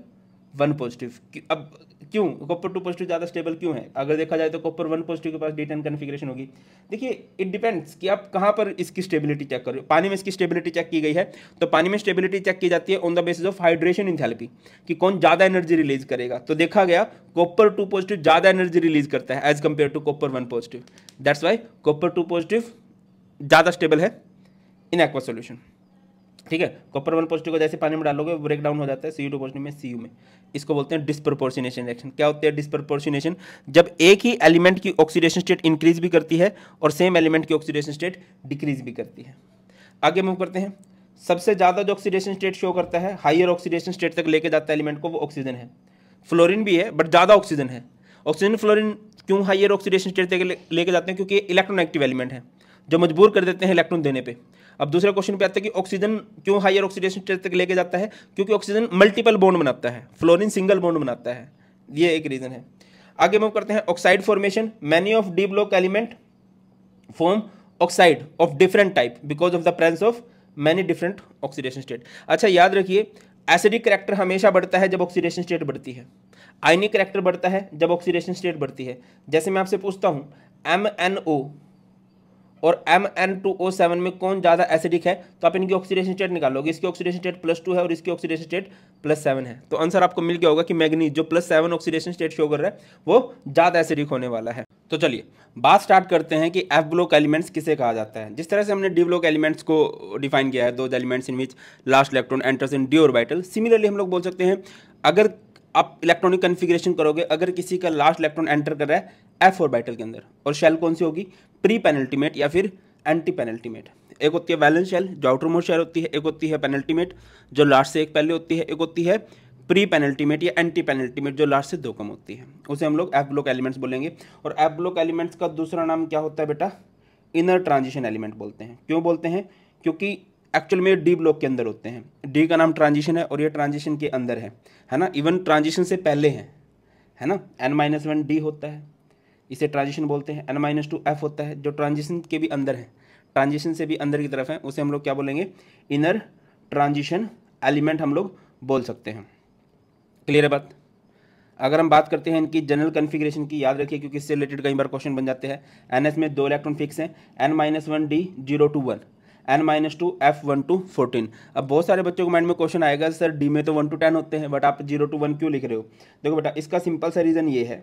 one positive अब क्यों कॉपर टू पॉजिटिव ज़्यादा स्टेबल क्यों है अगर देखा जाए तो कॉपर वन पॉजिटिव के पास डी टेन कन्फिग्रेशन होगी देखिए इट डिपेंड्स कि आप कहाँ पर इसकी स्टेबिलिटी चेक करो पानी में इसकी स्टेबिलिटी चेक की गई है तो पानी में स्टेबिलिटी चेक की जाती है on the basis of hydration enthalpy कि कौन ज़्यादा एनर्जी रिलीज करेगा तो देखा गया कॉपर टू पॉजिटिव ज़्यादा एनर्जी रिलीज करता है as compare to copper one positive that's why copper two positive ज़्यादा स्टेबल है इन एक्वा सोल्यूशन ठीक है कॉपर वन पॉजिटिव को जैसे पानी में डालोगे ब्रेक डाउन हो जाता है सी यू टू पॉजिटिव में सी यू में इसको बोलते हैं डिस्प्रपोर्सिनेशन रिएक्शन क्या होती है डिस्प्रपोर्सिनेशन जब एक ही एलिमेंट की ऑक्सीडेशन स्टेट इंक्रीज भी करती है और सेम एलिमेंट की ऑक्सीडेशन स्टेट डिक्रीज भी करती है आगे मूव करते हैं सबसे ज़्यादा जो ऑक्सीडेशन स्टेट शो करता है हाइयर ऑक्सीडेशन स्टेट तक लेके जाता है एलिमेंट को वो ऑक्सीजन है फ्लोरिन भी है बट ज़्यादा ऑक्सीजन है ऑक्सीजन फ्लोरिन क्यों हाइयर ऑक्सीडेशन स्टेट तक लेके जाते हैं क्योंकि इलेक्ट्रोनेगेटिव एलिमेंट है जो मजबूर कर देते हैं इलेक्ट्रॉन देने पे अब दूसरा क्वेश्चन पे आता है कि ऑक्सीजन क्यों हायर ऑक्सीडेशन स्टेट तक लेके जाता है क्योंकि ऑक्सीजन मल्टीपल बॉन्ड बनाता है फ्लोरिन सिंगल बॉन्ड बनाता है ये एक रीज़न है आगे मूव करते हैं oxide formation many of d block element form oxide of different type because of the presence of many different oxidation state अच्छा याद रखिए एसिडिक करेक्टर हमेशा बढ़ता है जब ऑक्सीडेशन स्टेट बढ़ती है आइनिक करेक्टर बढ़ता है जब ऑक्सीडेशन स्टेट बढ़ती है जैसे मैं आपसे पूछता हूँ एम एन ओ और M N two O seven में कौन ज़्यादा एसिडिक है तो आप इनकी ऑक्सीडेशन स्टेट निकालोगे इसकी ऑक्सीडेशन स्टेट प्लस टू है और इसकी ऑक्सीडेशन स्टेट प्लस सेवन है तो आंसर आपको मिल गया होगा कि मैग्नीज जो plus seven oxidation state show कर रहा है वो ज़्यादा एसिडिक होने वाला है तो चलिए बात स्टार्ट करते हैं कि एफ ब्लॉक एलिमेंट्स किसे कहा जाता है जिस तरह से हमने डी ब्लॉक एलिमेंट्स को डिफाइन किया है दो elements in which last electron enters in d orbital similarly हम लोग बोल सकते हैं अगर आप इलेक्ट्रॉनिक कन्फिग्रेशन करोगे अगर किसी का लास्ट इलेक्ट्रॉन एंटर कर रहा है एफ और बाइटल के अंदर और शेल कौन सी होगी प्री पेनल्टीमेट या फिर एंटी पेनल्टीमेट एक होती है वैलेंस शेल जो आउटर मोस्ट शेल होती है एक होती है पेनल्टीमेट जो लास्ट से एक पहले होती है एक होती है प्री पेनल्टीमेट या एंटी पेनल्टीमेट जो लास्ट से दो कम होती है उसे हम लोग एफ ब्लॉक एलिमेंट्स बोलेंगे और एफ ब्लॉक एलिमेंट्स का दूसरा नाम क्या होता है बेटा इनर ट्रांजिशन एलिमेंट बोलते हैं क्यों बोलते हैं क्योंकि एक्चुअल में डी ब्लॉक के अंदर होते हैं डी का नाम ट्रांजिशन है और ये ट्रांजिशन के अंदर है है ना इवन ट्रांजिशन से पहले हैं है ना एन माइनस वन डी होता है इसे ट्रांजिशन बोलते हैं एन माइनस टू एफ होता है जो ट्रांजिशन के भी अंदर है ट्रांजिशन से भी अंदर की तरफ है उसे हम लोग क्या बोलेंगे इनर ट्रांजिशन एलिमेंट हम लोग बोल सकते हैं क्लियर है बात अगर हम बात करते हैं इनकी जनरल कन्फिग्रेशन की याद रखिए क्योंकि इससे रिलेटेड कई बार क्वेश्चन बन जाते हैं एन में दो इलेक्ट्रॉन फिक्स हैं n minus one d zero to one n minus two f one to fourteen अब बहुत सारे बच्चों को माइंड में क्वेश्चन आएगा सर डी में तो वन टू टेन होते हैं बट आप जीरो टू वन क्यों लिख रहे हो देखो बेटा इसका सिंपल सा रीज़न ये है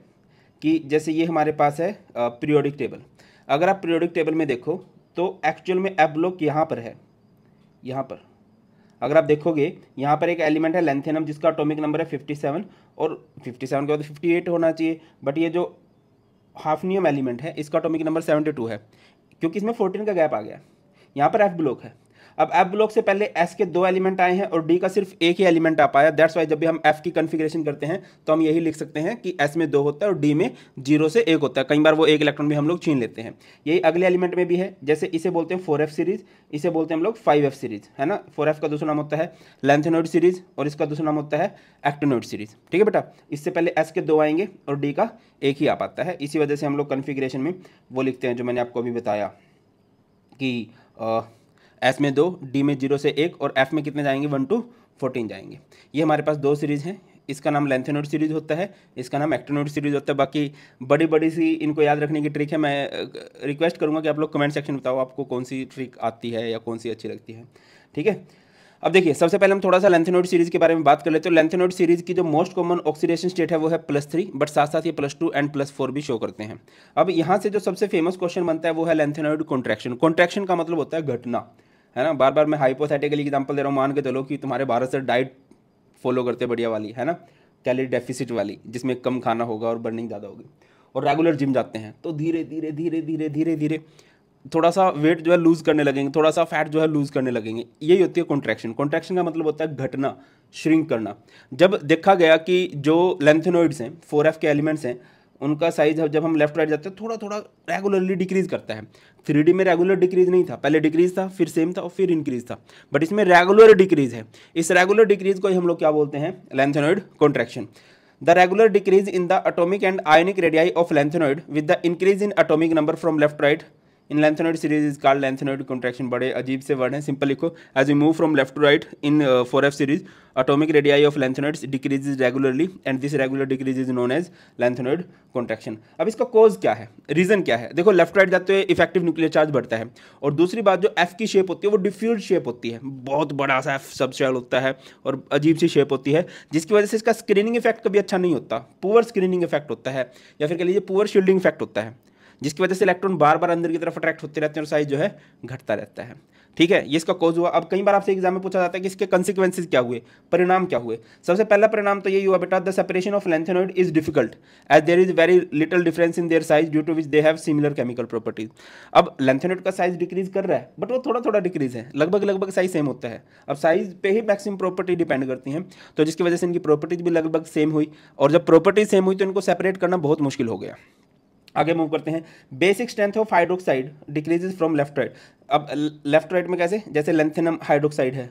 कि जैसे ये हमारे पास है पीरियोडिक टेबल अगर आप पीरियोडिक टेबल में देखो तो एक्चुअल में एफ ब्लॉक यहाँ पर है यहाँ पर अगर आप देखोगे यहाँ पर एक एलिमेंट है लेंथेनम जिसका अटोमिक नंबर है सेवन और सेवन के बाद एट तो होना चाहिए बट ये जो हाफनियम एलिमेंट है इसका अटोमिक नंबर टू है क्योंकि इसमें फोर्टीन का गैप आ गया यहाँ पर एफ ब्लॉक है अब एफ ब्लॉक से पहले एस के दो एलिमेंट आए हैं और डी का सिर्फ एक ही एलिमेंट आ पाया दैट्स वाई जब भी हम एफ की कन्फिग्रेशन करते हैं तो हम यही लिख सकते हैं कि एस में दो होता है और डी में जीरो से एक होता है कई बार वो एक इलेक्ट्रॉन भी हम लोग छीन लेते हैं यही अगले एलिमेंट में भी है जैसे इसे बोलते हैं फोर एफ सीरीज इसे बोलते हैं हम लोग फाइव एफ सीरीज है ना फोर एफ का दूसरा नाम होता है लेंथेनोइड सीरीज और इसका दूसरा नाम होता है एक्टोनोइड सीरीज ठीक है बेटा इससे पहले एस के दो आएंगे और डी का एक ही आ पाता है इसी वजह से हम लोग कन्फिग्रेशन में वो लिखते हैं जो मैंने आपको अभी बताया कि एस में दो डी में जीरो से एक और एफ में कितने जाएंगे वन टू फोर्टीन जाएंगे ये हमारे पास दो सीरीज़ हैं इसका नाम लेंथेनोड सीरीज होता है इसका नाम एक्टेनोड सीरीज होता है बाकी बड़ी बड़ी सी इनको याद रखने की ट्रिक है मैं रिक्वेस्ट करूँगा कि आप लोग कमेंट सेक्शन में बताओ आपको कौन सी ट्रिक आती है या कौन सी अच्छी लगती है ठीक है अब देखिए सबसे पहले हम थोड़ा सा लेंथेनोइड सीरीज के बारे में बात कर लेते हैं लेंथेनोइड तो सीरीज की जो मोस्ट कॉमन ऑक्सीडेशन स्टेट है वो है प्लस थ्री बट साथ साथ ये plus two and plus four भी शो करते हैं अब यहाँ से जो सबसे फेमस क्वेश्चन बनता है वो है लेंथेनोइड कॉन्ट्रैक्शन कॉन्ट्रैक्शन का मतलब होता है घटना है ना बार बार मैं हाइपोथेटिकली एग्जाम्पल दे रहा हूँ मान के चलो कि तुम्हारे भारत से डाइट फॉलो करते बढ़िया वाली है ना कैलरी डेफिसिट वाली जिसमें कम खाना होगा और बर्निंग ज़्यादा होगी और रेगुलर जिम जाते हैं तो धीरे धीरे धीरे धीरे धीरे धीरे थोड़ा सा वेट जो है लूज़ करने लगेंगे थोड़ा सा फैट जो है लूज़ करने लगेंगे यही होती है कॉन्ट्रैक्शन कॉन्ट्रैक्शन का मतलब होता है घटना श्रिंक करना जब देखा गया कि जो लेंथेनोइड्स हैं फोर एफ के एलिमेंट्स हैं उनका साइज जब हम लेफ्ट राइट जाते हैं थोड़ा थोड़ा रेगुलरली डिक्रीज़ करता है थ्री में रेगुलर डिक्रीज़ नहीं था पहले डिक्रीज़ था फिर सेम था और फिर इंक्रीज़ था बट इसमें रेगुलर डिक्रीज़ है इस रेगुलर डिक्रीज़ को हम लोग क्या बोलते हैं lanthanoid contraction the regular decrease in the atomic and ionic radii of lanthanoid with the increase in atomic number from left right in lanthanoid series is called lanthanoid contraction बड़े अजीब से word हैं सिंपल लिखो as you move from left to right in four f series atomic radii of lanthanoids decrease regularly and this regular decrease is known as lanthanoid contraction अब इसका cause क्या है reason क्या है देखो लेफ्ट राइट जाते हुए इफेक्टिव न्यूक्लियर चार्ज बढ़ता है और दूसरी बात जो एफ की शेप होती है वो डिफ्यूज शेप होती है बहुत बड़ा सा एफ सबशेल होता है और अजीब सी शेप होती है जिसकी वजह से इसका स्क्रीनिंग इफेक्ट कभी अच्छा नहीं होता पुअर स्क्रीनिंग इफेक्ट होता है या फिर कह लीजिए पुअर शील्डिंग इफेक्ट होता है जिसकी वजह से इलेक्ट्रॉन बार बार अंदर की तरफ अट्रैक्ट होते रहते हैं और साइज जो है घटता रहता है ठीक है ये इसका कॉज हुआ अब कई बार आपसे एग्जाम में पूछा जाता है कि इसके कंसिक्वेंसेज क्या हुए परिणाम क्या हुए सबसे पहला परिणाम तो यही हुआ बेटा the separation of lanthanoid is difficult as there is very little difference in their size due to which they have similar chemical properties अब लेंथेनोइड का साइज डिक्रीज कर रहा है बट वो थोड़ा थोड़ा डिक्रीज है लगभग लगभग साइज सेम होता है अब साइज पे ही मैक्सिमम प्रॉपर्टी डिपेंड करती हैं तो जिसकी वजह से इनकी प्रॉपर्टीज भी लगभग सेम हुई और जब प्रॉपर्टी सेम हुई तो इनको सेपरेट करना बहुत मुश्किल हो गया आगे मूव करते हैं basic strength of hydroxide decreases from left right अब लेफ्ट राइट में कैसे जैसे लेंथेनम हाइड्रोक्साइड है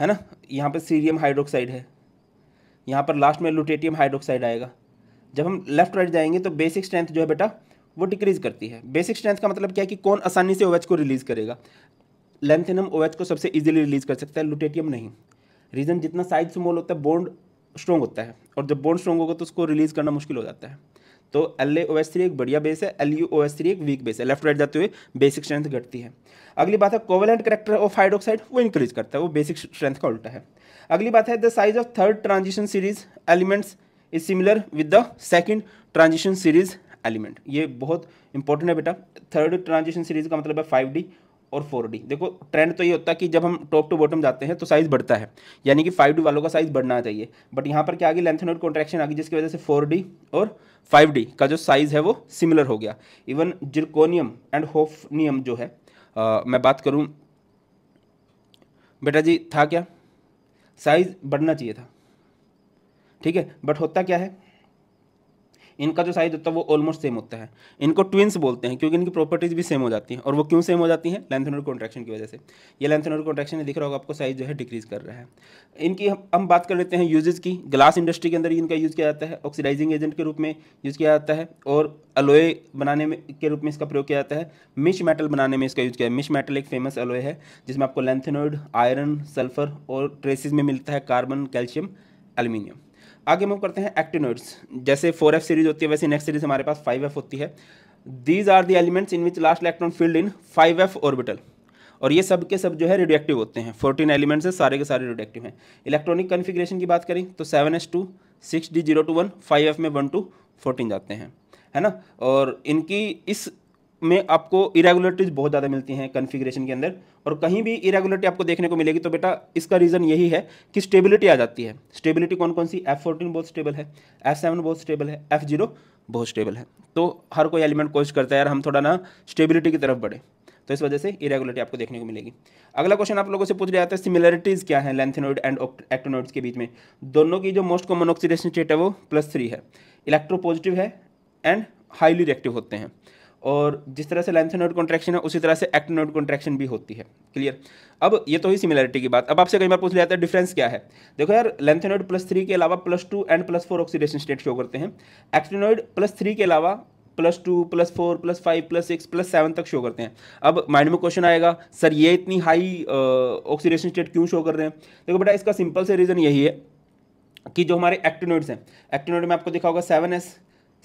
है ना यहाँ पर सीरियम हाइड्रोक्साइड है यहाँ पर लास्ट में लुटेटियम हाइड्रोक्साइड आएगा जब हम लेफ्ट राइट जाएंगे तो बेसिक स्ट्रेंथ जो है बेटा वो डिक्रीज करती है बेसिक स्ट्रेंथ का मतलब क्या है कि कौन आसानी से ओवेच को रिलीज़ करेगा लेंथेनम ओवेच को सबसे ईजिली रिलीज़ कर सकता है लुटेटियम नहीं रीज़न जितना साइज स्मॉल होता है बोन्ड स्ट्रॉन्ग होता है और जब बोन्ड स्ट्रॉन्ग होगा तो उसको रिलीज़ करना मुश्किल हो जाता है तो L A O S three एक बढ़िया बेस है L U O S three एक वीक बेस है लेफ्ट राइट जाते हुए बेसिक स्ट्रेंथ घटती है अगली बात है कोवेलेंट करेक्टर ऑफ हाइड्रोक्साइड वो इंक्रीज करता है वो बेसिक स्ट्रेंथ का उल्टा है अगली बात है the size of third transition series elements is similar with the second transition series element ये बहुत इंपॉर्टेंट है बेटा थर्ड ट्रांजिशन सीरीज का मतलब है फाइव डी और फोर डी देखो ट्रेंड तो ये होता है कि जब हम टॉप टू बॉटम जाते हैं तो साइज़ बढ़ता है यानी कि फाइव डी वालों का साइज़ बढ़ना चाहिए बट यहाँ पर क्या आगे लेंथन और कॉन्ट्रेक्शन आ गई जिसकी वजह से फोर डी और फाइव डी का जो साइज़ है वो सिमिलर हो गया इवन जिरकोनियम एंड होफनियम जो है आ, मैं बात करूँ बेटा जी था क्या साइज़ बढ़ना चाहिए था ठीक है बट होता क्या है इनका जो साइज होता है वो ऑलमोस्ट सेम होता है इनको ट्विंस बोलते हैं क्योंकि इनकी प्रॉपर्टीज़ भी सेम हो जाती हैं और वो क्यों सेम हो जाती हैं लेंथ नोड कॉन्ट्रेक्शन की वजह से ये लेंथ नोड कॉन्ट्रेक्शन दिख रहा होगा आपको साइज जो है डिक्रीज कर रहा है इनकी हम बात कर लेते हैं यूजेज की ग्लास इंडस्ट्री के अंदर इनका यूज़ किया जाता है ऑक्सीडाइजिंग एजेंट के रूप में यूज़ किया जाता है और अलोए बनाने में के रूप में इसका प्रयोग किया जाता है मिश मेटल बनाने में इसका यूज़ किया है मिश मेटल एक फेमस अलोए है जिसमें आपको लेंथेनोइड आयरन सल्फर और ट्रेसिस में मिलता है कार्बन कैल्शियम एल्यूमिनियम आगे मूव करते हैं एक्टिनोइड्स जैसे फोर एफ सीरीज होती है वैसे नेक्स्ट सीरीज हमारे पास फाइव एफ होती है these are the elements in which last electron filled in five F orbital और ये सब के सब जो है रेडियोएक्टिव होते हैं फोर्टीन एलिमेंट्स है सारे के सारे रेडियोएक्टिव हैं इलेक्ट्रॉनिक कन्फिग्रेशन की बात करें तो seven S two six D zero to one five F में वन टू फोर्टीन जाते हैं है ना और इनकी इस में आपको इरेगुलरिटीज बहुत ज़्यादा मिलती हैं कन्फिग्रेशन के अंदर और कहीं भी इरेगुलरिटी आपको देखने को मिलेगी तो बेटा इसका रीज़न यही है कि स्टेबिलिटी आ जाती है स्टेबिलिटी कौन कौन सी एफ फोर्टीन बहुत स्टेबल है एफ सेवन बहुत स्टेबल है एफ जीरो बहुत स्टेबल है तो हर कोई एलिमेंट कोशिश करता है यार हम थोड़ा ना स्टेबिलिटी की तरफ बढ़े तो इस वजह से इरेगुलरिटी आपको देखने को मिलेगी अगला क्वेश्चन आप लोगों से पूछ लिया जाता है सिमिलरिटीज़ क्या है लेंथेनोइड एंड एक्टोनोइड्स के बीच में दोनों की जो मोस्ट कॉमन ऑक्सीडेशन स्टेट है वो प्लस थ्री है पॉजिटिव है एंड हाईली रिएक्टिव होते हैं और जिस तरह से लेंथ नोड कॉन्ट्रैक्शन है उसी तरह से एक्टोनोड कॉन्ट्रैक्शन भी होती है क्लियर अब ये तो ही सिमिलरिटी की बात अब आपसे कई बार पूछ लिया जाता है डिफरेंस क्या है देखो यार लेंथ नोड प्लस थ्री के अलावा plus two and plus four oxidation state show करते हैं एक्टोनोइड प्लस थ्री के अलावा plus two plus four plus five plus six plus seven तक शो करते हैं अब माइंड में क्वेश्चन आएगा सर ये इतनी हाई ऑक्सीडेशन स्टेट क्यों शो कर रहे हैं देखो बेटा इसका सिंपल से रीज़न यही है कि जो हमारे एक्टिनोइड्स हैं एक्टिनोइड में आपको दिखा होगा seven S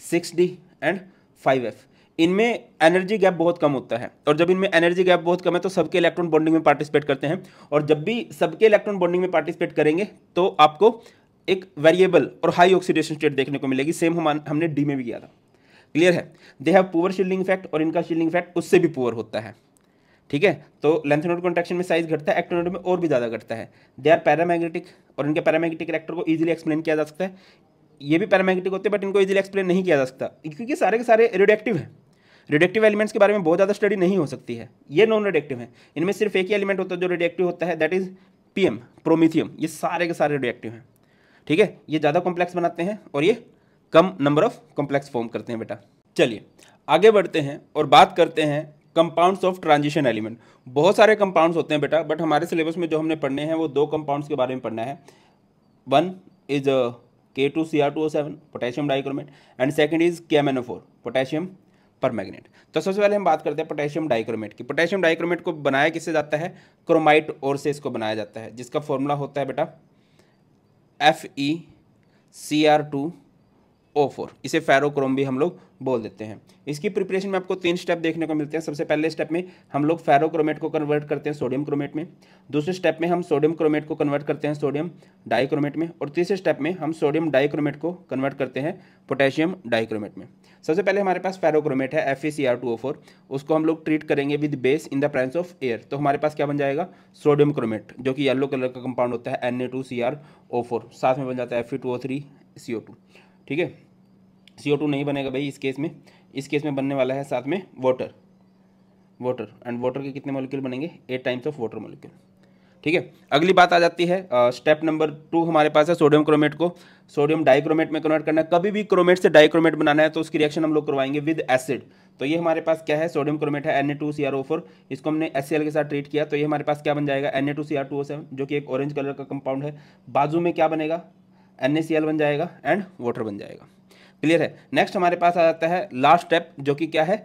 six D and five F इनमें एनर्जी गैप बहुत कम होता है और जब इनमें एनर्जी गैप बहुत कम है तो सबके इलेक्ट्रॉन बॉन्डिंग में पार्टिसिपेट करते हैं और जब भी सबके इलेक्ट्रॉन बॉन्डिंग में पार्टिसिपेट करेंगे तो आपको एक वेरिएबल और हाई ऑक्सीडेशन स्टेट देखने को मिलेगी सेम हम हमने डी में भी किया था क्लियर है they have poor shielding effect और इनका शील्डिंग इफेक्ट उससे भी पुअर होता है ठीक है तो लेंथनोड कॉन्ट्रैक्शन में साइज घटता है एक्टोनोड में और भी ज़्यादा घटता है दे आर पैरामैग्नेटिक और इनके पैरामैग्नेटिक करेक्टर को ईजिली एक्सप्लेन किया जा सकता है ये भी पैरामैग्नेटिक होते हैं बट इनको इजिली एक्सप्लेन नहीं किया जा सकता क्योंकि सारे के सारे रेडियोक्टिव हैं रिडक्टिव एलिमेंट्स के बारे में बहुत ज़्यादा स्टडी नहीं हो सकती है ये नॉन रिडक्टिव है इनमें सिर्फ एक ही एलिमेंट होता है जो रिडक्टिव होता है दैट इज़ एम प्रोमिथियम ये सारे के सारे रिडक्टिव हैं ठीक है ये ज़्यादा कॉम्प्लेक्स बनाते हैं और ये कम नंबर ऑफ कॉम्प्लेक्स फॉर्म करते हैं बेटा चलिए आगे बढ़ते हैं और बात करते हैं कंपाउंड्स ऑफ ट्रांजिशन एलिमेंट बहुत सारे कंपाउंड्स होते हैं बेटा बट हमारे सिलेबस में जो हमने पढ़ने हैं वो दो कंपाउंड्स के बारे में पढ़ना है one is K two C R two O seven potassium dichromate and second is K M N O four potassium permanganate तो सबसे पहले हम बात करते हैं पोटेशियम डाइक्रोमेट की पोटेशियम डाइक्रोमेट को बनाया किससे जाता है क्रोमाइट और से इसको बनाया जाता है जिसका फॉर्मूला होता है बेटा F E C R two O four इसे फेरोक्रोम भी हम लोग बोल देते हैं इसकी प्रिपरेशन में आपको तीन स्टेप देखने को मिलते हैं सबसे पहले स्टेप में हम लोग फेरोक्रोमेट को कन्वर्ट करते हैं सोडियम क्रोमेट में दूसरे स्टेप में हम सोडियम क्रोमेट को कन्वर्ट करते हैं सोडियम डाइक्रोमेट में और तीसरे स्टेप में हम सोडियम डाइक्रोमेट को कन्वर्ट करते हैं पोटेशियम डाइक्रोमेट में सबसे पहले हमारे पास फेरोक्रोमेट है एफ उसको हम लोग ट्रीट करेंगे with base in the presence of air तो हमारे पास क्या बन जाएगा सोडियम क्रोमेट जो कि येलो कलर का कंपाउंड होता है एन साथ में बन जाता है एफ ठीक है सी ओ टू नहीं बनेगा भाई इस केस में इस केस में बनने वाला है साथ में वाटर वाटर एंड वाटर के कितने मोलिक्यूल बनेंगे eight times of water molecule ठीक है अगली बात आ जाती है स्टेप नंबर टू हमारे पास है सोडियम क्रोमेट को सोडियम डाइक्रोमेट में कन्वर्ट करना है कभी भी क्रोमेट से डाइक्रोमेट बनाना है तो उसकी रिएक्शन हम लोग करवाएंगे विद एसिड तो ये हमारे पास क्या है सोडियम क्रोमेट है N A two C R O four इसको हमने एस के साथ ट्रीट किया तो ये हमारे पास क्या बन जाएगा N A two C R two O seven जो कि एक ऑरेंज कलर का कंपाउंड है बाजू में क्या बनेगा एन ए सी एल बन जाएगा एंड वाटर बन जाएगा क्लियर है नेक्स्ट हमारे पास आ जाता है लास्ट स्टेप जो कि क्या है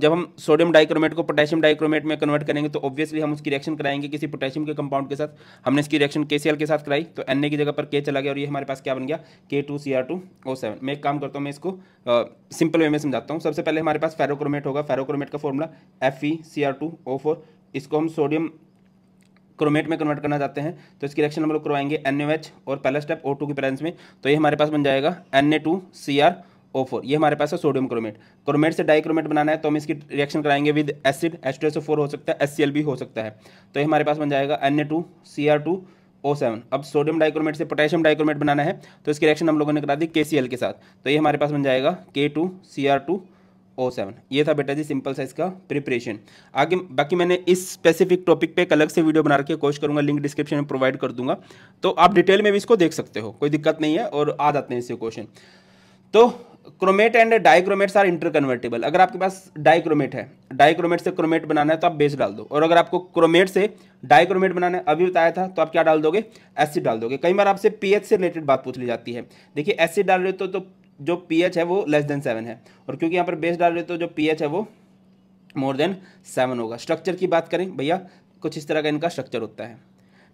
जब हम सोडियम डाइक्रोमेट को पोटेशियम डाइक्रोमेट में कन्वर्ट करेंगे तो ऑब्वियसली हम उसकी रिएक्शन कराएंगे किसी पोटेशियम के कंपाउंड के साथ हमने इसकी रिएक्शन के के साथ कराई तो एन की जगह पर के चला गया और ये हमारे पास क्या बन गया K two C R two O seven मैं एक काम करता हूँ मैं इसको सिंपल वे में समझाता हूँ सबसे पहले हमारे पास फेरोक्रोमेट होगा फेरोक्रोमेट का formula F E two O four इसको हम सोडियम क्रोमेट में कन्वर्ट करना चाहते हैं तो इसकी रिएक्शन हम लोग करवाएंगे एन और पहला स्टेप ओ की प्रेजेंस में तो ये हमारे पास बन जाएगा एन ए ओ फोर ये हमारे पास है सोडियम क्रोमेट क्रोमेट से डाइक्रोमेट बनाना है तो हम इसकी रिएक्शन कराएंगे with acid H two S O four हो सकता है एस सी एल भी हो सकता है तो ये हमारे पास बन जाएगा N A two C R two O seven अब सोडियम डाइक्रोमेट से पोटेशियम डाइक्रोमेट बनाना है तो इसकी रिएक्शन हम लोगों ने करा दी के सी एल के साथ तो ये हमारे पास बन जाएगा K two C R two O seven ये था बेटा जी सिंपल साइज का प्रिपरेशन आगे बाकी मैंने इस स्पेसिफिक टॉपिक पे एक अलग से वीडियो बना रखी कोशिश करूंगा लिंक डिस्क्रिप्शन में प्रोवाइड कर दूंगा तो आप डिटेल में भी इसको देख सकते हो कोई दिक्कत नहीं है और आ जाते हैं इससे क्वेश्चन तो chromate and dichromates are interconvertible अगर आपके पास डाइक्रोमेट है डाइक्रोमेट से क्रोमेट बनाना है तो आप बेस डाल दो और अगर आपको क्रोमेट से डाइक्रोमेट बनाना है अभी बताया था तो आप क्या डाल दोगे एसिड डाल दोगे कई बार आपसे पीएच से रिलेटेड बात पूछ ली जाती है देखिए एसिड डाल रहे हो तो, तो जो पीएच है वो लेस देन सेवन है और क्योंकि यहाँ पर बेस डाल रहे तो जो पीएच है वो मोर देन सेवन होगा स्ट्रक्चर की बात करें भैया कुछ इस तरह का इनका स्ट्रक्चर होता है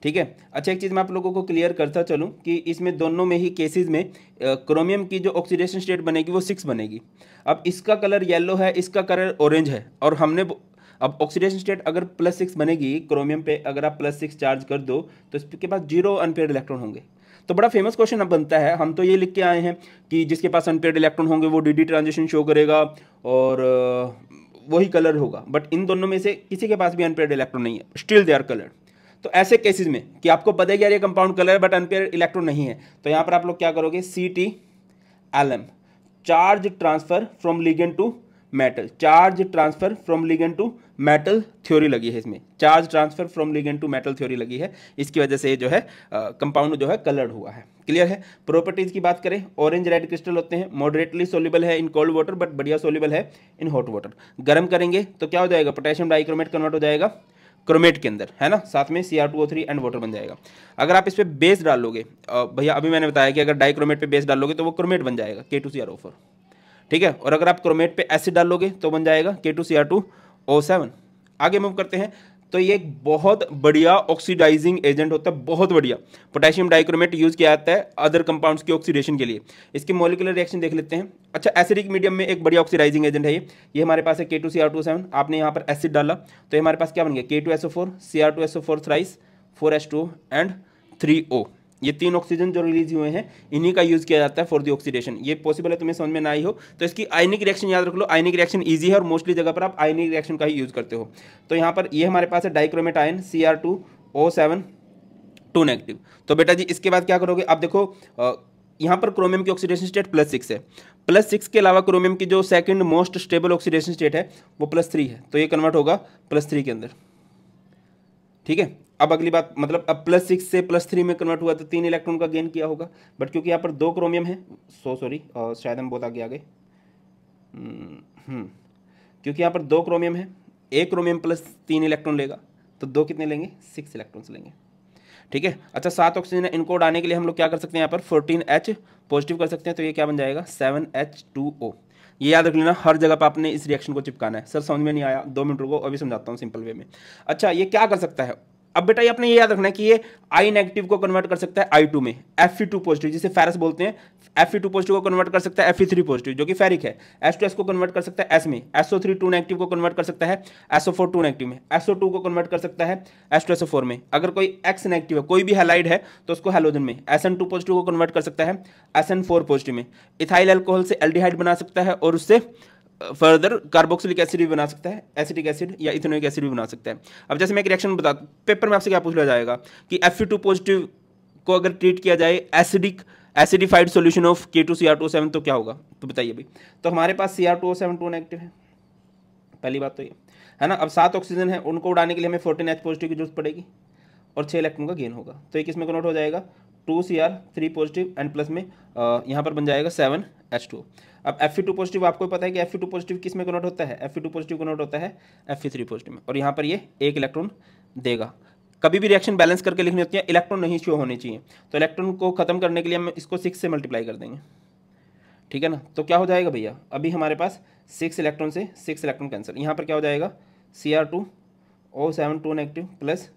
ठीक है अच्छा एक चीज़ मैं आप लोगों को क्लियर करता चलूँ कि इसमें दोनों में ही केसेस में क्रोमियम की जो ऑक्सीडेशन स्टेट बनेगी वो सिक्स बनेगी अब इसका कलर येलो है इसका कलर ऑरेंज है और हमने अब ऑक्सीडेशन स्टेट अगर प्लस सिक्स बनेगी क्रोमियम पे अगर आप प्लस सिक्स चार्ज कर दो तो इसके पास जीरो अनपेड इलेक्ट्रॉन होंगे तो बड़ा फेमस क्वेश्चन अब बनता है हम तो ये लिख के आए हैं कि जिसके पास अनपेड इलेक्ट्रॉन होंगे वो डी डी ट्रांजेक्शन शो करेगा और वही कलर होगा बट इन दोनों में से किसी के पास भी अनपेड इलेक्ट्रॉन नहीं है स्टिल दे आर कलर तो ऐसे केसेस में कि आपको पता है कि यार ये कंपाउंड कलर है बट अनपेयर इलेक्ट्रॉन नहीं है तो यहाँ पर आप लोग क्या करोगे C T L M charge transfer from ligand to metal charge transfer from ligand to metal theory लगी है इसमें charge transfer from ligand to metal theory लगी है इसकी वजह से जो है कंपाउंड जो है कलर्ड हुआ है क्लियर है प्रॉपर्टीज़ की बात करें ऑरेंज रेड क्रिस्टल होते हैं मॉडरेटली सोल्यूबल है इन कोल्ड वाटर बट बढ़िया सोल्यूबल है इन हॉट वाटर गर्म करेंगे तो क्या हो जाएगा पोटेशियम डाइक्रोमेट कन्वर्ट हो जाएगा क्रोमेट के अंदर है ना साथ में C R two O three and water बन जाएगा अगर आप इस पर बेस डालोगे भैया अभी मैंने बताया कि अगर डाइक्रोमेट पे बेस डालोगे तो वो क्रोमेट बन जाएगा K two C R O four ठीक है और अगर आप क्रोमेट पे एसिड डालोगे तो बन जाएगा K two C R two O seven आगे मूव करते हैं तो ये एक बहुत बढ़िया ऑक्सीडाइजिंग एजेंट होता है बहुत बढ़िया पोटेशियम डाइक्रोमेट यूज़ किया जाता है अदर कंपाउंड्स के ऑक्सीडेशन के लिए इसके मोलिकुलर रिएक्शन देख लेते हैं अच्छा एसिडिक मीडियम में एक बढ़िया ऑक्सीडाइजिंग एजेंट है ये ये हमारे पास है K two C R two seven आपने यहाँ पर एसिड डाला तो हमारे पास क्या बन गया K two S O four C R two S O four thrice four S two and three O ये तीन ऑक्सीजन जो रिलीज हुए हैं इन्हीं का यूज़ किया जाता है फॉर दी ऑक्सीडेशन ये पॉसिबल है तुम्हें समझ में ना आई हो तो इसकी आइनिक रिएक्शन याद रख लो आइनिक रिएक्शन ईजी है और मोस्टली जगह पर आप आइनिक रिएक्शन का ही यूज़ करते हो तो यहाँ पर ये हमारे पास है dichromate ion C R two O seven two negative तो बेटा जी इसके बाद क्या करोगे आप देखो यहाँ पर क्रोमियम की ऑक्सीडेशन स्टेट प्लस सिक्स है प्लस सिक्स के अलावा क्रोमियम की जो second most stable oxidation state है वो प्लस थ्री है तो ये कन्वर्ट होगा प्लस थ्री के अंदर ठीक है अब अगली बात मतलब अब प्लस सिक्स से प्लस थ्री में कन्वर्ट हुआ तो तीन इलेक्ट्रॉन का गेन किया होगा बट क्योंकि यहाँ पर दो क्रोमियम है सो सॉरी शायद हम बहुत आगे आ गए hmm, hmm. क्योंकि यहाँ पर दो क्रोमियम है एक क्रोमियम प्लस तीन इलेक्ट्रॉन लेगा तो दो कितने लेंगे सिक्स इलेक्ट्रॉन्स लेंगे ठीक है अच्छा सात ऑक्सीजन है इनको उड़ाने के लिए हम लोग क्या कर सकते हैं यहाँ पर फोर्टीन एच पॉजिटिव कर सकते हैं तो ये क्या बन जाएगा सेवन एच टू ओ ये याद रख लेना हर जगह पर आपने इस रिएक्शन को चिपकाना है सर समझ में नहीं आया दो मिनट रुको अभी समझाता हूँ सिंपल वे में अच्छा ये क्या कर सकता है अब बेटा ये आपने ये याद रखना है कि ये आई नेगेटिव को कन्वर्ट कर सकता है आई टू में एफ ई टू पॉजिटिव जिसे फेरस बोलते हैं एफ टू पॉजिटिव को कन्वर्ट कर सकता है एफ ई थ्री पॉजिटिव जो कि फेरिक है एस टू एस को कन्वर्ट कर सकता है एस में एसओ थ्री टू नेगेटिव को कन्वर्ट कर सकता है एसओ फोर टू नेगेटिव में एसओ टू को कन्वर्ट कर सकता है एस टू एसओ फोर में अगर कोई एक्स नेगेटिव है कोई भी हेलाइड है तो उसको हेलोजन में एस एन टू पॉजिटिव को कन्वर्ट कर सकता है एस एन फोर पॉजिटिव में इथाइल एल्कोहल से एल्डिहाइड बना सकता है और उससे फर्दर कार्बोक्सिलिक एसिड भी बना सकता है एसिटिक एसिड या इथेनोइक एसिड भी बना सकता है अब जैसे मैं एक रिएक्शन बता पेपर में आपसे क्या पूछ लिया जाएगा कि एफ टू पॉजिटिव को अगर ट्रीट किया जाए acidic acidified solution of K two C R two seven तो क्या होगा तो बताइए अभी तो हमारे पास C R two seven two negative है पहली बात तो ये है ना अब सात ऑक्सीजन है उनको उड़ाने के लिए हमें फोर्टीन एच पॉजिटिव की जरूरत पड़ेगी और छः इलेक्ट्रॉन का गेन होगा तो एक इसमें कन्वर्ट हो जाएगा two C R three positive and plus में यहाँ पर बन जाएगा सेवन एच टू अब एफ टू पॉजिटिव आपको पता है कि एफ टू पॉजिटिव किस में कनोट होता है एफ टू पॉजिटिव कनोट होता है एफ थ्री पॉजिटिव में और यहाँ पर ये एक इलेक्ट्रॉन देगा कभी भी रिएक्शन बैलेंस करके लिखनी होती है इलेक्ट्रॉन नहीं शो होने चाहिए तो इलेक्ट्रॉन को खत्म करने के लिए हम इसको सिक्स से मल्टीप्लाई कर देंगे ठीक है ना तो क्या हो जाएगा भैया अभी हमारे पास सिक्स इलेक्ट्रॉन से सिक्स इलेक्ट्रॉन कैंसिल यहाँ पर क्या हो जाएगा C R two O seven two negative plus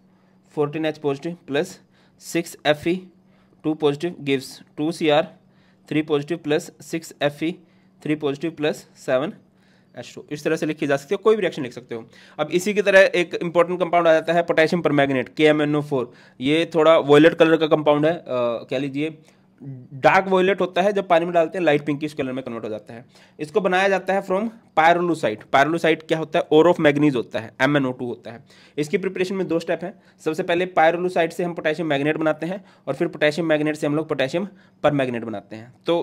fourteen H positive plus six F E two positive gives two C R three positive plus six F E three positive plus seven H two इस तरह से लिखी जा सकती है कोई भी reaction लिख सकते हो अब इसी की तरह एक इंपॉर्टेंट कंपाउंड आ जाता है पोटेशियम पर मैग्नेट के एम एन ओ फोर ये थोड़ा वॉयलेट कलर का कंपाउंड है आ, कह लीजिए डार्क वॉयलेट होता है जब पानी में डालते हैं लाइट पिंकिश कलर में कन्वर्ट हो जाता है इसको बनाया जाता है फ्रॉम पायरोलूसाइट पायरोलूसाइट क्या होता है ओर ऑफ मैगनीज होता है एम एन ओ टू होता है इसकी प्रिपरेशन में दो स्टेप हैं सबसे पहले पायरोलूसाइट से हम पोटेशियम मैग्नेट बनाते हैं और फिर पोटेशियम मैग्नेट से हम लोग पोटेशियम पर मैग्नेट बनाते हैं तो